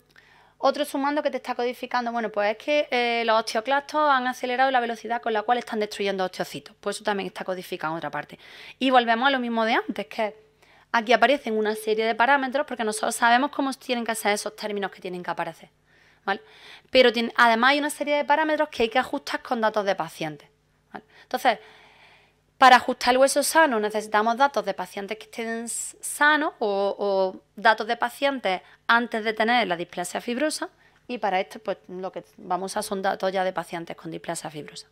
otro sumando que te está codificando, bueno, pues es que eh, los osteoclastos han acelerado la velocidad con la cual están destruyendo osteocitos. Pues eso también está codificado en otra parte. Y volvemos a lo mismo de antes, que aquí aparecen una serie de parámetros porque nosotros sabemos cómo tienen que ser esos términos que tienen que aparecer. ¿vale? Pero además hay una serie de parámetros que hay que ajustar con datos de pacientes. ¿vale? Entonces, para ajustar el hueso sano necesitamos datos de pacientes que estén sanos o, datos de pacientes antes de tener la displasia fibrosa y para esto pues lo que vamos a son datos ya de pacientes con displasia fibrosa.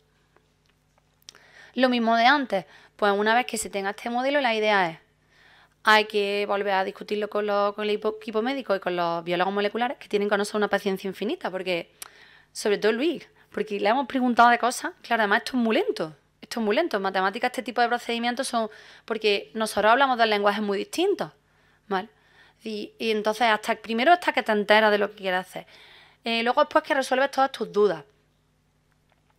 Lo mismo de antes, pues una vez que se tenga este modelo la idea es hay que volver a discutirlo con, el equipo médico y con los biólogos moleculares que tienen con nosotros una paciencia infinita porque sobre todo Luis, porque le hemos preguntado de cosas, claro, además esto es muy lento esto es muy lento. En matemáticas este tipo de procedimientos son porque nosotros hablamos de lenguajes muy distintos, ¿vale? Y, entonces hasta primero hasta que te enteras de lo que quieres hacer. Eh, luego después que resuelves todas tus dudas.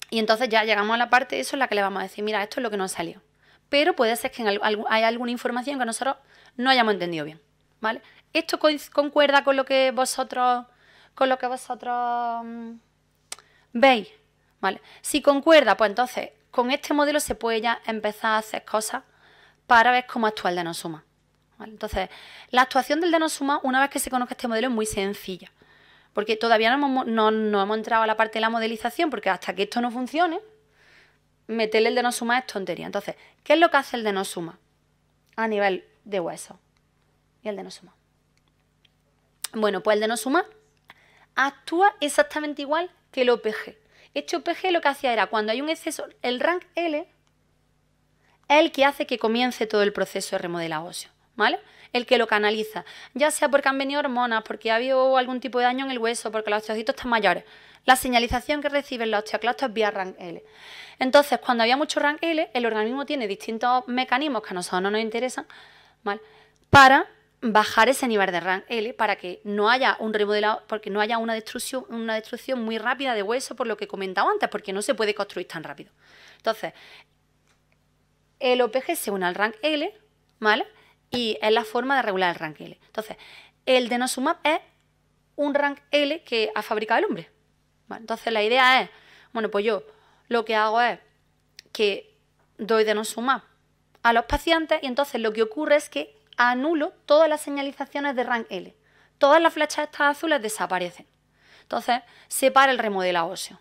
Y entonces ya llegamos a la parte, eso es la que le vamos a decir, mira, esto es lo que nos salió. Pero puede ser que hay alguna información que nosotros no hayamos entendido bien, ¿vale? Esto concuerda con lo que vosotros, con lo que vosotros mm, veis, ¿vale? Si concuerda, pues entonces con este modelo se puede ya empezar a hacer cosas para ver cómo actúa el denosuma. Entonces, la actuación del denosuma una vez que se conozca este modelo, es muy sencilla. Porque todavía no hemos, entrado a la parte de la modelización, porque hasta que esto no funcione, meterle el denosuma es tontería. Entonces, ¿qué es lo que hace el denosuma a nivel de hueso? Y el denosuma. Bueno, pues el denosuma actúa exactamente igual que el OPG. UPG lo que hacía era, cuando hay un exceso, el rank L es el que hace que comience todo el proceso de remodelación óseo, ¿vale? El que lo canaliza, ya sea porque han venido hormonas, porque ha habido algún tipo de daño en el hueso, porque los osteocitos están mayores. La señalización que reciben los osteoclastos es vía rank L. Entonces, cuando había mucho rank L, el organismo tiene distintos mecanismos que a nosotros no nos interesan, ¿vale? Para bajar ese nivel de rank L para que no haya un remodelado, porque no haya una destrucción, una destrucción muy rápida de hueso, por lo que comentaba antes, porque no se puede construir tan rápido. Entonces, el OPG se une al rank L, ¿vale? Y es la forma de regular el rank L. Entonces, el de es un rank L que ha fabricado el hombre. Entonces, la idea es, bueno, pues yo lo que hago es que doy de a los pacientes y entonces lo que ocurre es que anulo todas las señalizaciones de RAN L. Todas las flechas estas azules desaparecen. Entonces, se para el remodelado óseo.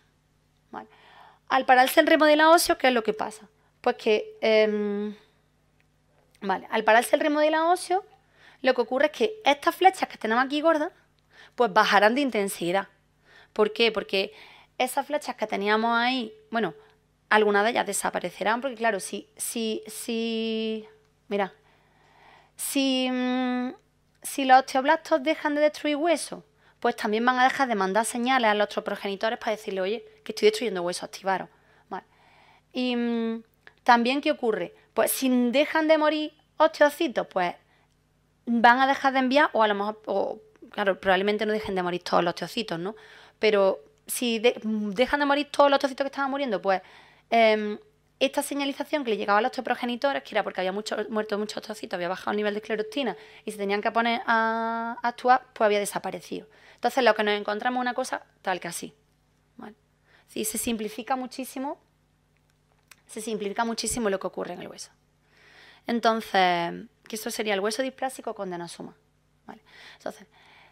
Al pararse el remodelado óseo, ¿qué es lo que pasa? Pues que, em, vale, al pararse el remodelado óseo, lo que ocurre es que estas flechas que tenemos aquí gordas, pues bajarán de intensidad. ¿Por qué? Porque esas flechas que teníamos ahí, bueno, algunas de ellas desaparecerán, porque claro, si, si, si, mira, Mm, si, los osteoblastos dejan de destruir huesos, pues también van a dejar de mandar señales a los progenitores para decirle, oye, que estoy destruyendo huesos, activaros. Y mm, también, ¿qué ocurre? Pues si dejan de morir osteocitos, pues van a dejar de enviar, o a lo mejor, o, claro, probablemente no dejen de morir todos los osteocitos, ¿no? Pero si mm, dejan de morir todos los osteocitos que estaban muriendo, pues em, esta señalización que le llegaba a los progenitores, que era porque había muerto muchos trocitos, había bajado el nivel de esclerostina y se tenían que poner a, actuar, pues había desaparecido. Entonces lo que nos encontramos es una cosa tal que así. se simplifica muchísimo, se simplifica muchísimo lo que ocurre en el hueso. Entonces, que esto sería el hueso displásico con denosoma. Entonces,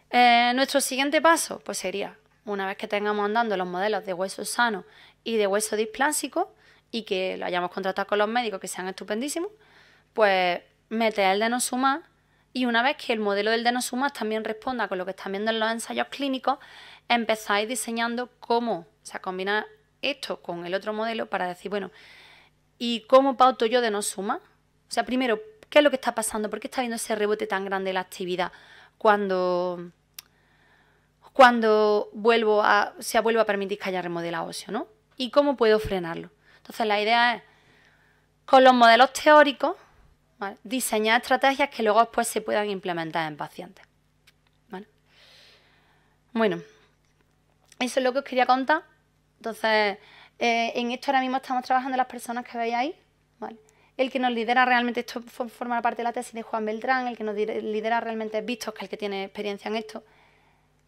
eh, nuestro siguiente paso pues sería, una vez que tengamos andando los modelos de hueso sano y de hueso displásico, y que lo hayamos contratado con los médicos que sean estupendísimos, pues meter el sumar, y una vez que el modelo del sumar también responda con lo que están viendo en los ensayos clínicos, empezáis diseñando cómo o se combina esto con el otro modelo para decir, bueno, ¿y cómo pauto yo sumar? O sea, primero, ¿qué es lo que está pasando? ¿Por qué está habiendo ese rebote tan grande de la actividad cuando cuando vuelvo a, permitir que haya remodelado óseo, ¿no? ¿Y cómo puedo frenarlo? Entonces la idea es, con los modelos teóricos, diseñar estrategias que luego después se puedan implementar en pacientes. Bueno, eso es lo que os quería contar. Entonces, eh, en esto ahora mismo estamos trabajando las personas que veis ahí. El que nos lidera realmente, esto forma parte de la tesis de Juan Beltrán, el que nos lidera realmente es Víctor, que es el que tiene experiencia en esto.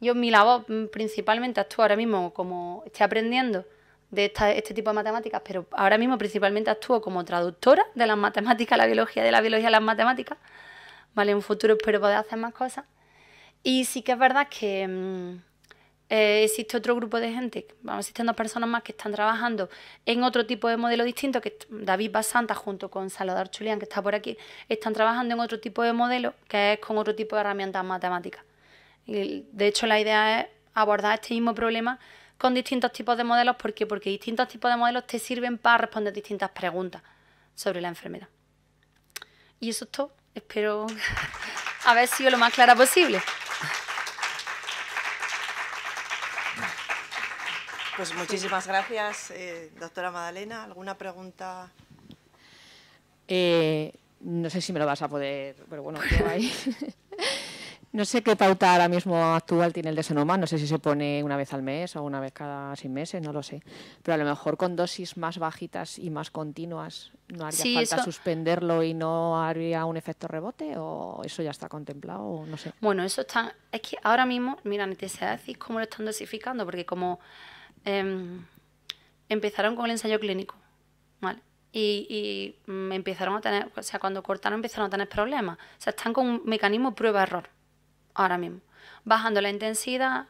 Yo mi labor mm, principalmente actúo ahora mismo como estoy aprendiendo de este tipo de matemáticas, pero ahora mismo principalmente actúo como traductora de las matemáticas a la biología, de la biología a las matemáticas. ¿Vale? En un futuro espero poder hacer más cosas. Y sí que es verdad que mm, eh, existe otro grupo de gente, vamos, existen dos personas más que están trabajando en otro tipo de modelo distinto, que David Basanta junto con Salvador Chulián, que está por aquí, están trabajando en otro tipo de modelo, que es con otro tipo de herramientas matemáticas. de hecho, la idea es abordar este mismo problema con distintos tipos de modelos. ¿Por qué? Porque distintos tipos de modelos te sirven para responder distintas preguntas sobre la enfermedad. Y eso es todo. Espero haber sido lo más clara posible. Pues muchísimas gracias, eh, doctora Madalena. ¿Alguna pregunta? Eh, no sé si me lo vas a poder, pero bueno, No sé qué pauta ahora mismo actual tiene el de no sé si se pone una vez al mes o una vez cada seis meses, no lo sé. Pero a lo mejor con dosis más bajitas y más continuas, ¿no haría falta suspenderlo y no haría un efecto rebote? ¿O eso ya está contemplado? No sé. Bueno, eso está. Es que ahora mismo, mira, ni decir cómo lo están dosificando, porque como em, empezaron con el ensayo clínico, ¿vale? Y, y empezaron a tener, o sea, cuando cortaron empezaron a tener problemas. O sea, están con un mecanismo prueba-error ahora mismo. Bajando la intensidad,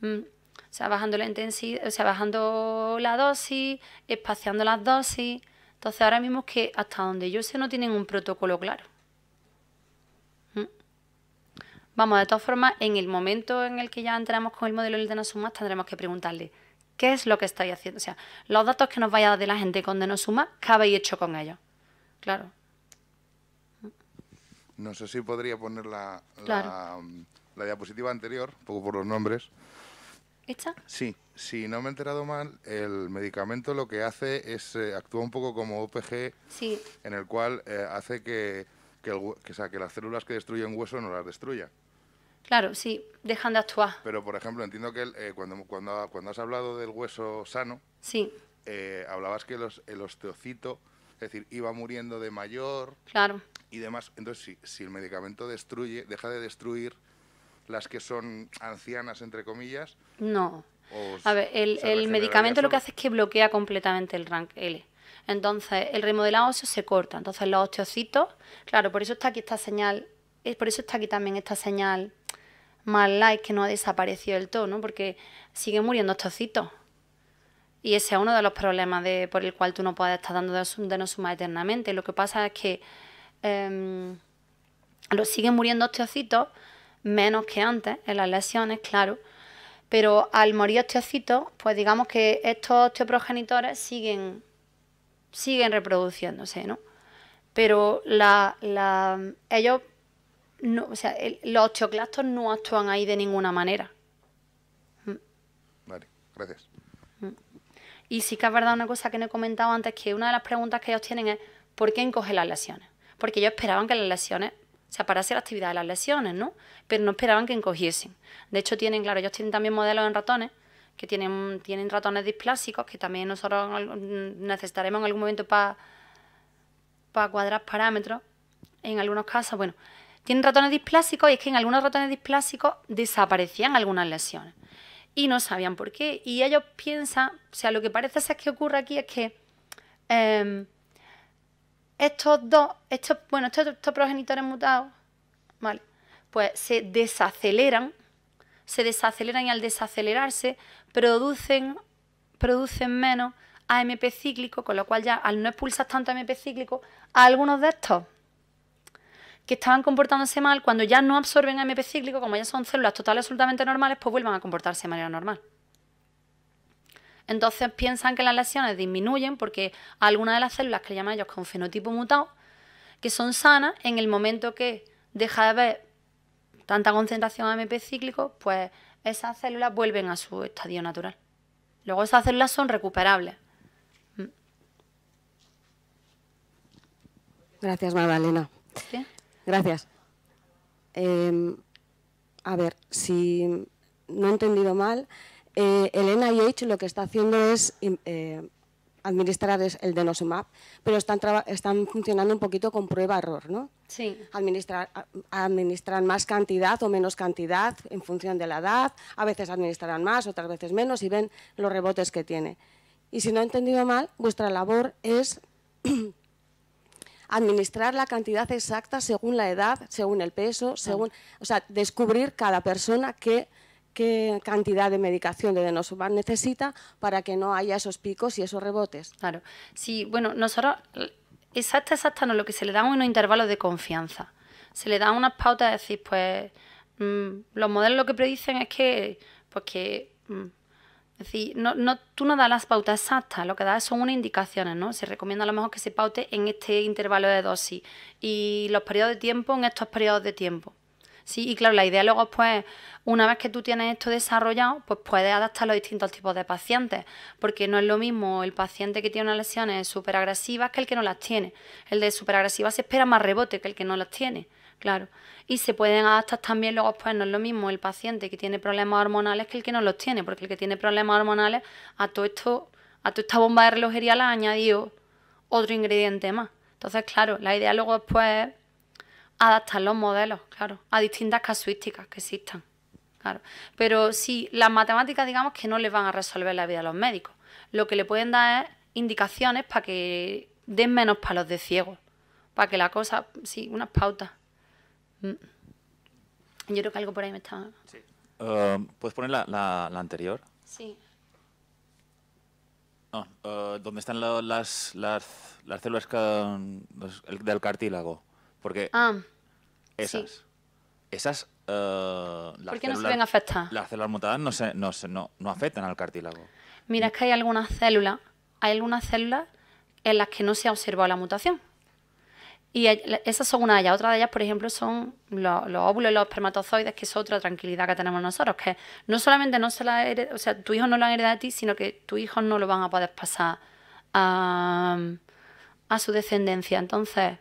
mm, o sea, bajando la intensidad, o sea, bajando la dosis, espaciando las dosis. Entonces, ahora mismo es que hasta donde yo sé no tienen un protocolo claro. Mm. Vamos, de todas formas, en el momento en el que ya entramos con el modelo del denosumas, tendremos que preguntarle qué es lo que estáis haciendo. O sea, los datos que nos vaya a dar de la gente con denosumas, ¿qué habéis hecho con ellos? Claro, no sé si podría poner la, diapositiva anterior, un poco por los nombres. ¿Esta? Sí, si no me he enterado mal, el medicamento lo que hace es, eh, actúa un poco como OPG, sí. en el cual eh, hace que, las células que destruyen hueso no las destruya. Claro, sí, dejan de actuar. Pero, por ejemplo, entiendo que eh, cuando, cuando, cuando has hablado del hueso sano, sí. hablabas que los, el osteocito es decir, iba muriendo de mayor claro. y demás. Entonces, si, el medicamento destruye, deja de destruir las que son ancianas, entre comillas. No. A ver, el, medicamento lo que hace es que bloquea completamente el rank L. Entonces, el remodelado óseo se corta. Entonces, los osteocitos, claro, por eso está aquí esta señal, eh, por eso está aquí también esta señal más light que no ha desaparecido del todo, ¿no? Porque sigue muriendo osteocitos. Y ese es uno de los problemas de, por el cual tú no puedes estar dando de, no sumar eternamente. Lo que pasa es que em, los siguen muriendo osteocitos menos que antes en las lesiones, claro. Pero al morir osteocitos, pues digamos que estos osteoprogenitores siguen, siguen reproduciéndose, ¿no? Pero la, ellos, no, o sea, los osteoclastos no actúan ahí de ninguna manera. Vale, gracias. Y sí que es verdad una cosa que no he comentado antes, que una de las preguntas que ellos tienen es ¿por qué encoger las lesiones? Porque ellos esperaban que las lesiones, se aparase la actividad de las lesiones, ¿no? Pero no esperaban que encogiesen. De hecho, tienen, claro, ellos tienen también modelos en ratones, que tienen, tienen ratones displásicos, que también nosotros necesitaremos en algún momento para cuadrar parámetros, en algunos casos, bueno, tienen ratones displásicos y es que en algunos ratones displásicos desaparecían algunas lesiones y no sabían por qué. Y ellos piensan, o sea, lo que parece ser que ocurre aquí es que em, estos dos, estos, bueno, estos, progenitores mutados, ¿vale? Pues se desaceleran, se desaceleran y al desacelerarse producen, producen menos AMP cíclico, con lo cual ya al no expulsar tanto AMP cíclico, algunos de estos que estaban comportándose mal, cuando ya no absorben AMP cíclico, como ya son células totalmente absolutamente normales, pues vuelvan a comportarse de manera normal. Entonces piensan que las lesiones disminuyen porque algunas de las células que llaman ellos con fenotipo mutado, que son sanas, en el momento que deja de haber tanta concentración de MP cíclico, pues esas células vuelven a su estadio natural. Luego esas células son recuperables. Mm. Gracias, Magdalena. ¿Sí? Gracias. Em, a ver, si no he entendido mal, eh, el NIH lo que está haciendo es eh, administrar el denosumab, pero están, funcionando un poquito con prueba-error, ¿no? Sí. administran más cantidad o menos cantidad en función de la edad, a veces administrarán más, otras veces menos y ven los rebotes que tiene. Y si no he entendido mal, vuestra labor es administrar la cantidad exacta según la edad, según el peso, según, o sea, descubrir cada persona qué, cantidad de medicación de denosumab necesita para que no haya esos picos y esos rebotes. Claro, sí, bueno, nosotros, exacta, exacta no, lo que se le dan unos intervalos de confianza, se le dan unas pautas, es decir, pues, mm, los modelos lo que predicen es que, pues mm, es decir, no, no, tú no das las pautas exactas, lo que das son unas indicaciones, ¿no? Se recomienda a lo mejor que se paute en este intervalo de dosis y los periodos de tiempo en estos periodos de tiempo. Sí, y claro, la idea luego pues, una vez que tú tienes esto desarrollado, pues puedes adaptar los distintos tipos de pacientes, porque no es lo mismo el paciente que tiene unas lesiones súper agresivas que el que no las tiene. El de súper agresivas se espera más rebote que el que no las tiene. Claro. Y se pueden adaptar también luego, pues no es lo mismo el paciente que tiene problemas hormonales que el que no los tiene, porque el que tiene problemas hormonales a todo esto, a toda esta bomba de relojería le ha añadido otro ingrediente más. Entonces, claro, la idea luego después es adaptar los modelos, claro, a distintas casuísticas que existan. Claro. Pero sí, las matemáticas, digamos que no les van a resolver la vida a los médicos. Lo que le pueden dar es indicaciones para que den menos palos de ciego, para que la cosa, sí, unas pautas. Mm. Yo creo que algo por ahí me está... Um, ¿Puedes poner la, anterior? Sí. Ah, uh, ¿dónde están las, las, células del cartílago? Porque ah, esas, esas, uh, las ¿por qué no se ven afectadas? Las células mutadas no, se, no, se, no, afectan al cartílago. Mira, es que hay algunas células, hay algunas células en las que no se ha observado la mutación. Y esas son una de ellas. Otra de ellas, por ejemplo, son los, óvulos y los espermatozoides, que es otra tranquilidad que tenemos nosotros, que no solamente no se la o sea, tu hijo no lo han heredado a ti, sino que tu hijo no lo van a poder pasar a, su descendencia. Entonces,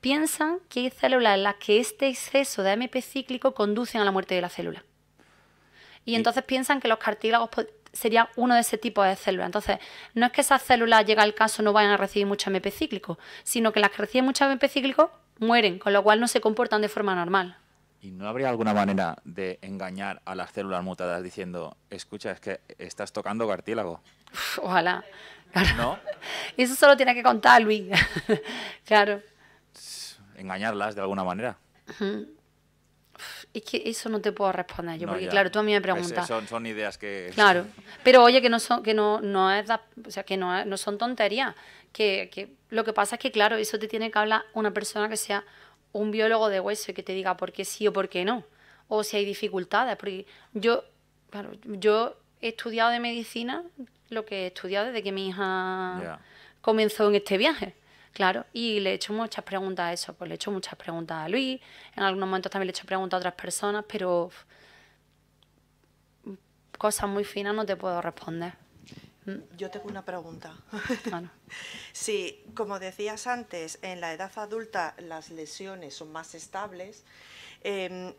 piensan que hay células en las que este exceso de MP cíclico conducen a la muerte de la célula. Y entonces piensan que los cartílagos sería uno de ese tipo de células. Entonces, no es que esas células, llega al caso, no vayan a recibir mucho MP cíclico, sino que las que reciben mucho MP cíclico mueren, con lo cual no se comportan de forma normal. ¿Y no habría alguna manera de engañar a las células mutadas diciendo, escucha, es que estás tocando cartílago? ojalá. ¿No? Eso solo tiene que contar Luis. claro. Engañarlas de alguna manera es que eso no te puedo responder yo, porque claro, tú a mí me preguntas. Eh, son, ideas que. Claro. Pero oye, que no son, que no, no es o sea, que no, son tonterías. Que, lo que pasa es que, claro, eso te tiene que hablar una persona que sea un biólogo de hueso y que te diga por qué sí o por qué no. O si hay dificultades. Porque yo, yo he estudiado de medicina lo que he estudiado desde que mi hija comenzó en este viaje. Claro, y le he hecho muchas preguntas a eso, pues le he hecho muchas preguntas a Luis, en algunos momentos también le he hecho preguntas a otras personas, pero cosas muy finas no te puedo responder. Yo tengo una pregunta. Ah, sí, como decías antes, en la edad adulta las lesiones son más estables em,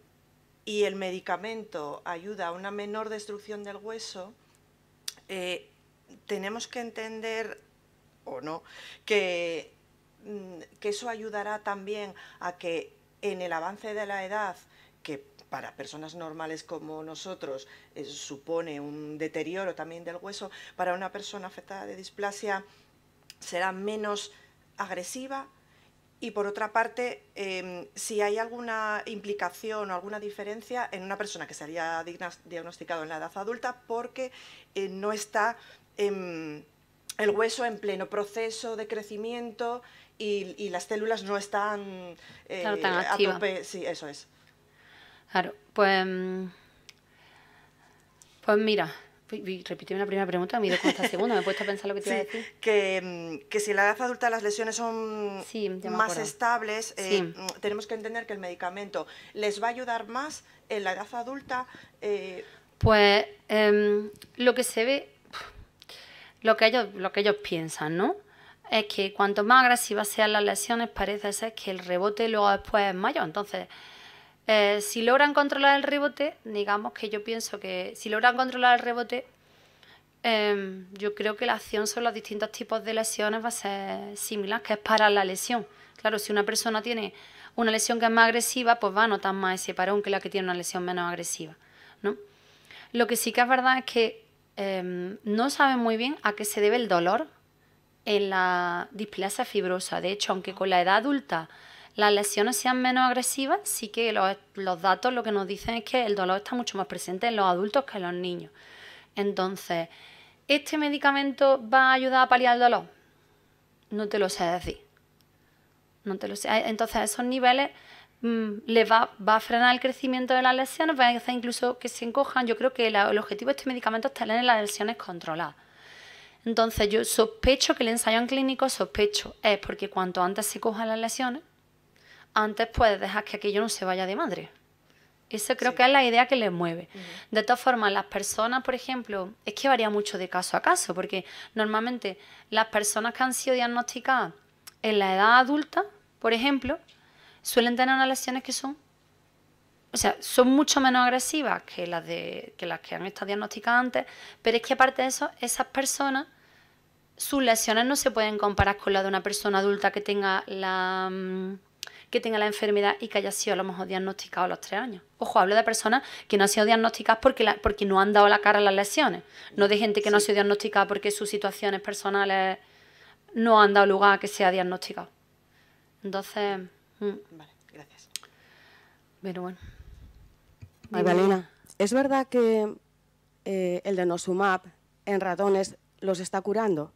y el medicamento ayuda a una menor destrucción del hueso. Eh, tenemos que entender, o no, que Mm, que eso ayudará también a que en el avance de la edad, que para personas normales como nosotros eh, supone un deterioro también del hueso, para una persona afectada de displasia será menos agresiva, y por otra parte, em, si hay alguna implicación o alguna diferencia en una persona que se haya diagnosticado en la edad adulta porque eh, no está em, el hueso en pleno proceso de crecimiento y, las células no están eh, tan a Sí, eso es. Claro, pues. Mm, pues mira, Repíteme la primera pregunta, con esta segunda, me he puesto a pensar lo que te iba a decir. Mm, que, si en la edad adulta las lesiones son más estables, eh, mm, tenemos que entender que el medicamento les va a ayudar más en la edad adulta. Eh, pues em, lo que se ve, lo que ellos, lo que ellos piensan, ¿no? es que cuanto más agresivas sean las lesiones, parece ser que el rebote luego después es mayor. Entonces, eh, si logran controlar el rebote, digamos que yo pienso que si logran controlar el rebote, em, yo creo que la acción sobre los distintos tipos de lesiones va a ser similar, que es para la lesión. Claro, si una persona tiene una lesión que es más agresiva, pues va a notar más ese parón que la que tiene una lesión menos agresiva. ¿no? Lo que sí que es verdad es que em, no saben muy bien a qué se debe el dolor en la displasia fibrosa. De hecho, aunque con la edad adulta las lesiones sean menos agresivas, sí que los, datos lo que nos dicen es que el dolor está mucho más presente en los adultos que en los niños. Entonces, ¿este medicamento va a ayudar a paliar el dolor? No te lo sé decir. No te lo sé. Entonces, a esos niveles les mm, le va, va, a frenar el crecimiento de las lesiones, va a hacer incluso que se encojan. Yo creo que el objetivo de este medicamento es tener las lesiones controladas. Entonces yo sospecho que el ensayo en clínico, sospecho, es porque cuanto antes se cojan las lesiones, antes puedes dejar que aquello no se vaya de madre. Eso creo que es la idea que les mueve. De todas formas, las personas, por ejemplo, es que varía mucho de caso a caso, porque normalmente las personas que han sido diagnosticadas en la edad adulta, por ejemplo, suelen tener unas lesiones que son o sea, son mucho menos agresivas que las, de, que las que han estado diagnosticadas antes, pero es que aparte de eso, esas personas, sus lesiones no se pueden comparar con las de una persona adulta que tenga la mm, que tenga la enfermedad y que haya sido a lo mejor diagnosticado a los tres años. Ojo, hablo de personas que no han sido diagnosticadas porque, porque no han dado la cara a las lesiones, no de gente que no ha sido diagnosticada porque sus situaciones personales no han dado lugar a que sea diagnosticado. Entonces... Mm. Vale, gracias. Pero bueno. ¿es verdad que eh, el denosumab en ratones los está curando?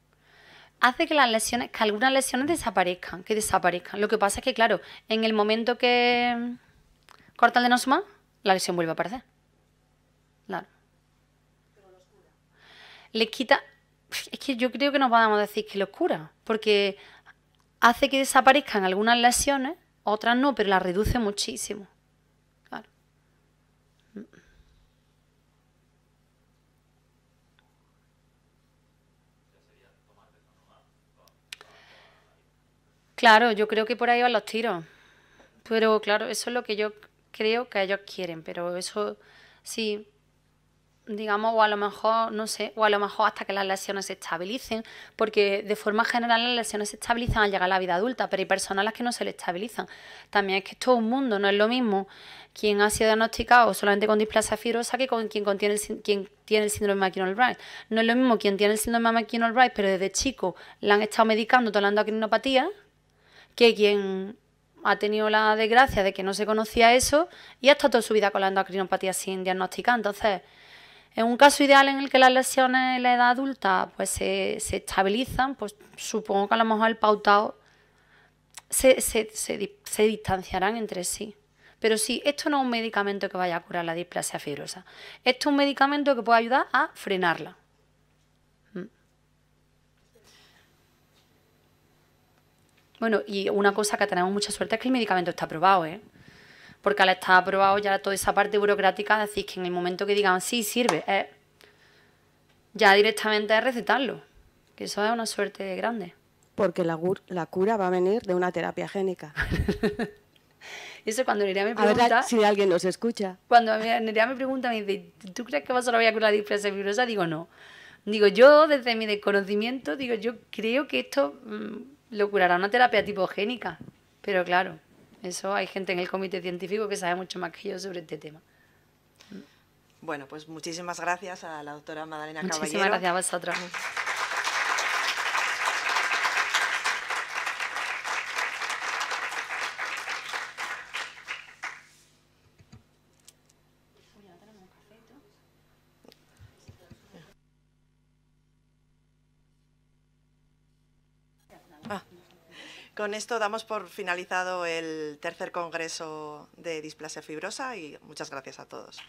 hace que las lesiones, que algunas lesiones desaparezcan, que desaparezcan. Lo que pasa es que, claro, en el momento que corta el denosumab, la lesión vuelve a aparecer. Claro. Les quita. Es que yo creo que no podemos decir que los cura, porque hace que desaparezcan algunas lesiones, otras no, pero las reduce muchísimo. Claro, yo creo que por ahí van los tiros. Pero claro, eso es lo que yo creo que ellos quieren, pero eso sí, digamos, o a lo mejor, no sé, o a lo mejor hasta que las lesiones se estabilicen, porque de forma general las lesiones se estabilizan al llegar a la vida adulta, pero hay personas a las que no se les estabilizan. También es que es todo un mundo, no es lo mismo quien ha sido diagnosticado solamente con displasia fibrosa que con quien, contiene quien tiene el síndrome de mckinnon No es lo mismo quien tiene el síndrome de mckinnon pero desde chico la han estado medicando, tolando a crinopatía, que quien ha tenido la desgracia de que no se conocía eso y ha estado toda su vida con la endocrinopatía sin diagnosticar. Entonces, en un caso ideal en el que las lesiones en la edad adulta pues se, estabilizan, pues supongo que a lo mejor el pautado se, se, distanciarán entre sí. Pero sí, esto no es un medicamento que vaya a curar la displasia fibrosa. Esto es un medicamento que puede ayudar a frenarla. Bueno, y una cosa que tenemos mucha suerte es que el medicamento está aprobado, ¿eh? Porque al estar aprobado ya toda esa parte burocrática, decís que en el momento que digan sí sirve, eh, ya directamente es recetarlo. Que eso es una suerte grande. Porque la, cura va a venir de una terapia génica. eso cuando Nerea me pregunta... si alguien nos escucha. Cuando Nerea me pregunta, me dice, ¿tú crees que vas a la vía la displasia fibrosa? Digo, no. Digo, yo desde mi desconocimiento, digo, yo creo que esto... Mm, lo curará una terapia tipogénica. Pero claro, eso hay gente en el comité científico que sabe mucho más que yo sobre este tema. Bueno, pues muchísimas gracias a la doctora Madalena Muchísimas gracias a vosotros. Con esto damos por finalizado el tercer congreso de displasia fibrosa y muchas gracias a todos.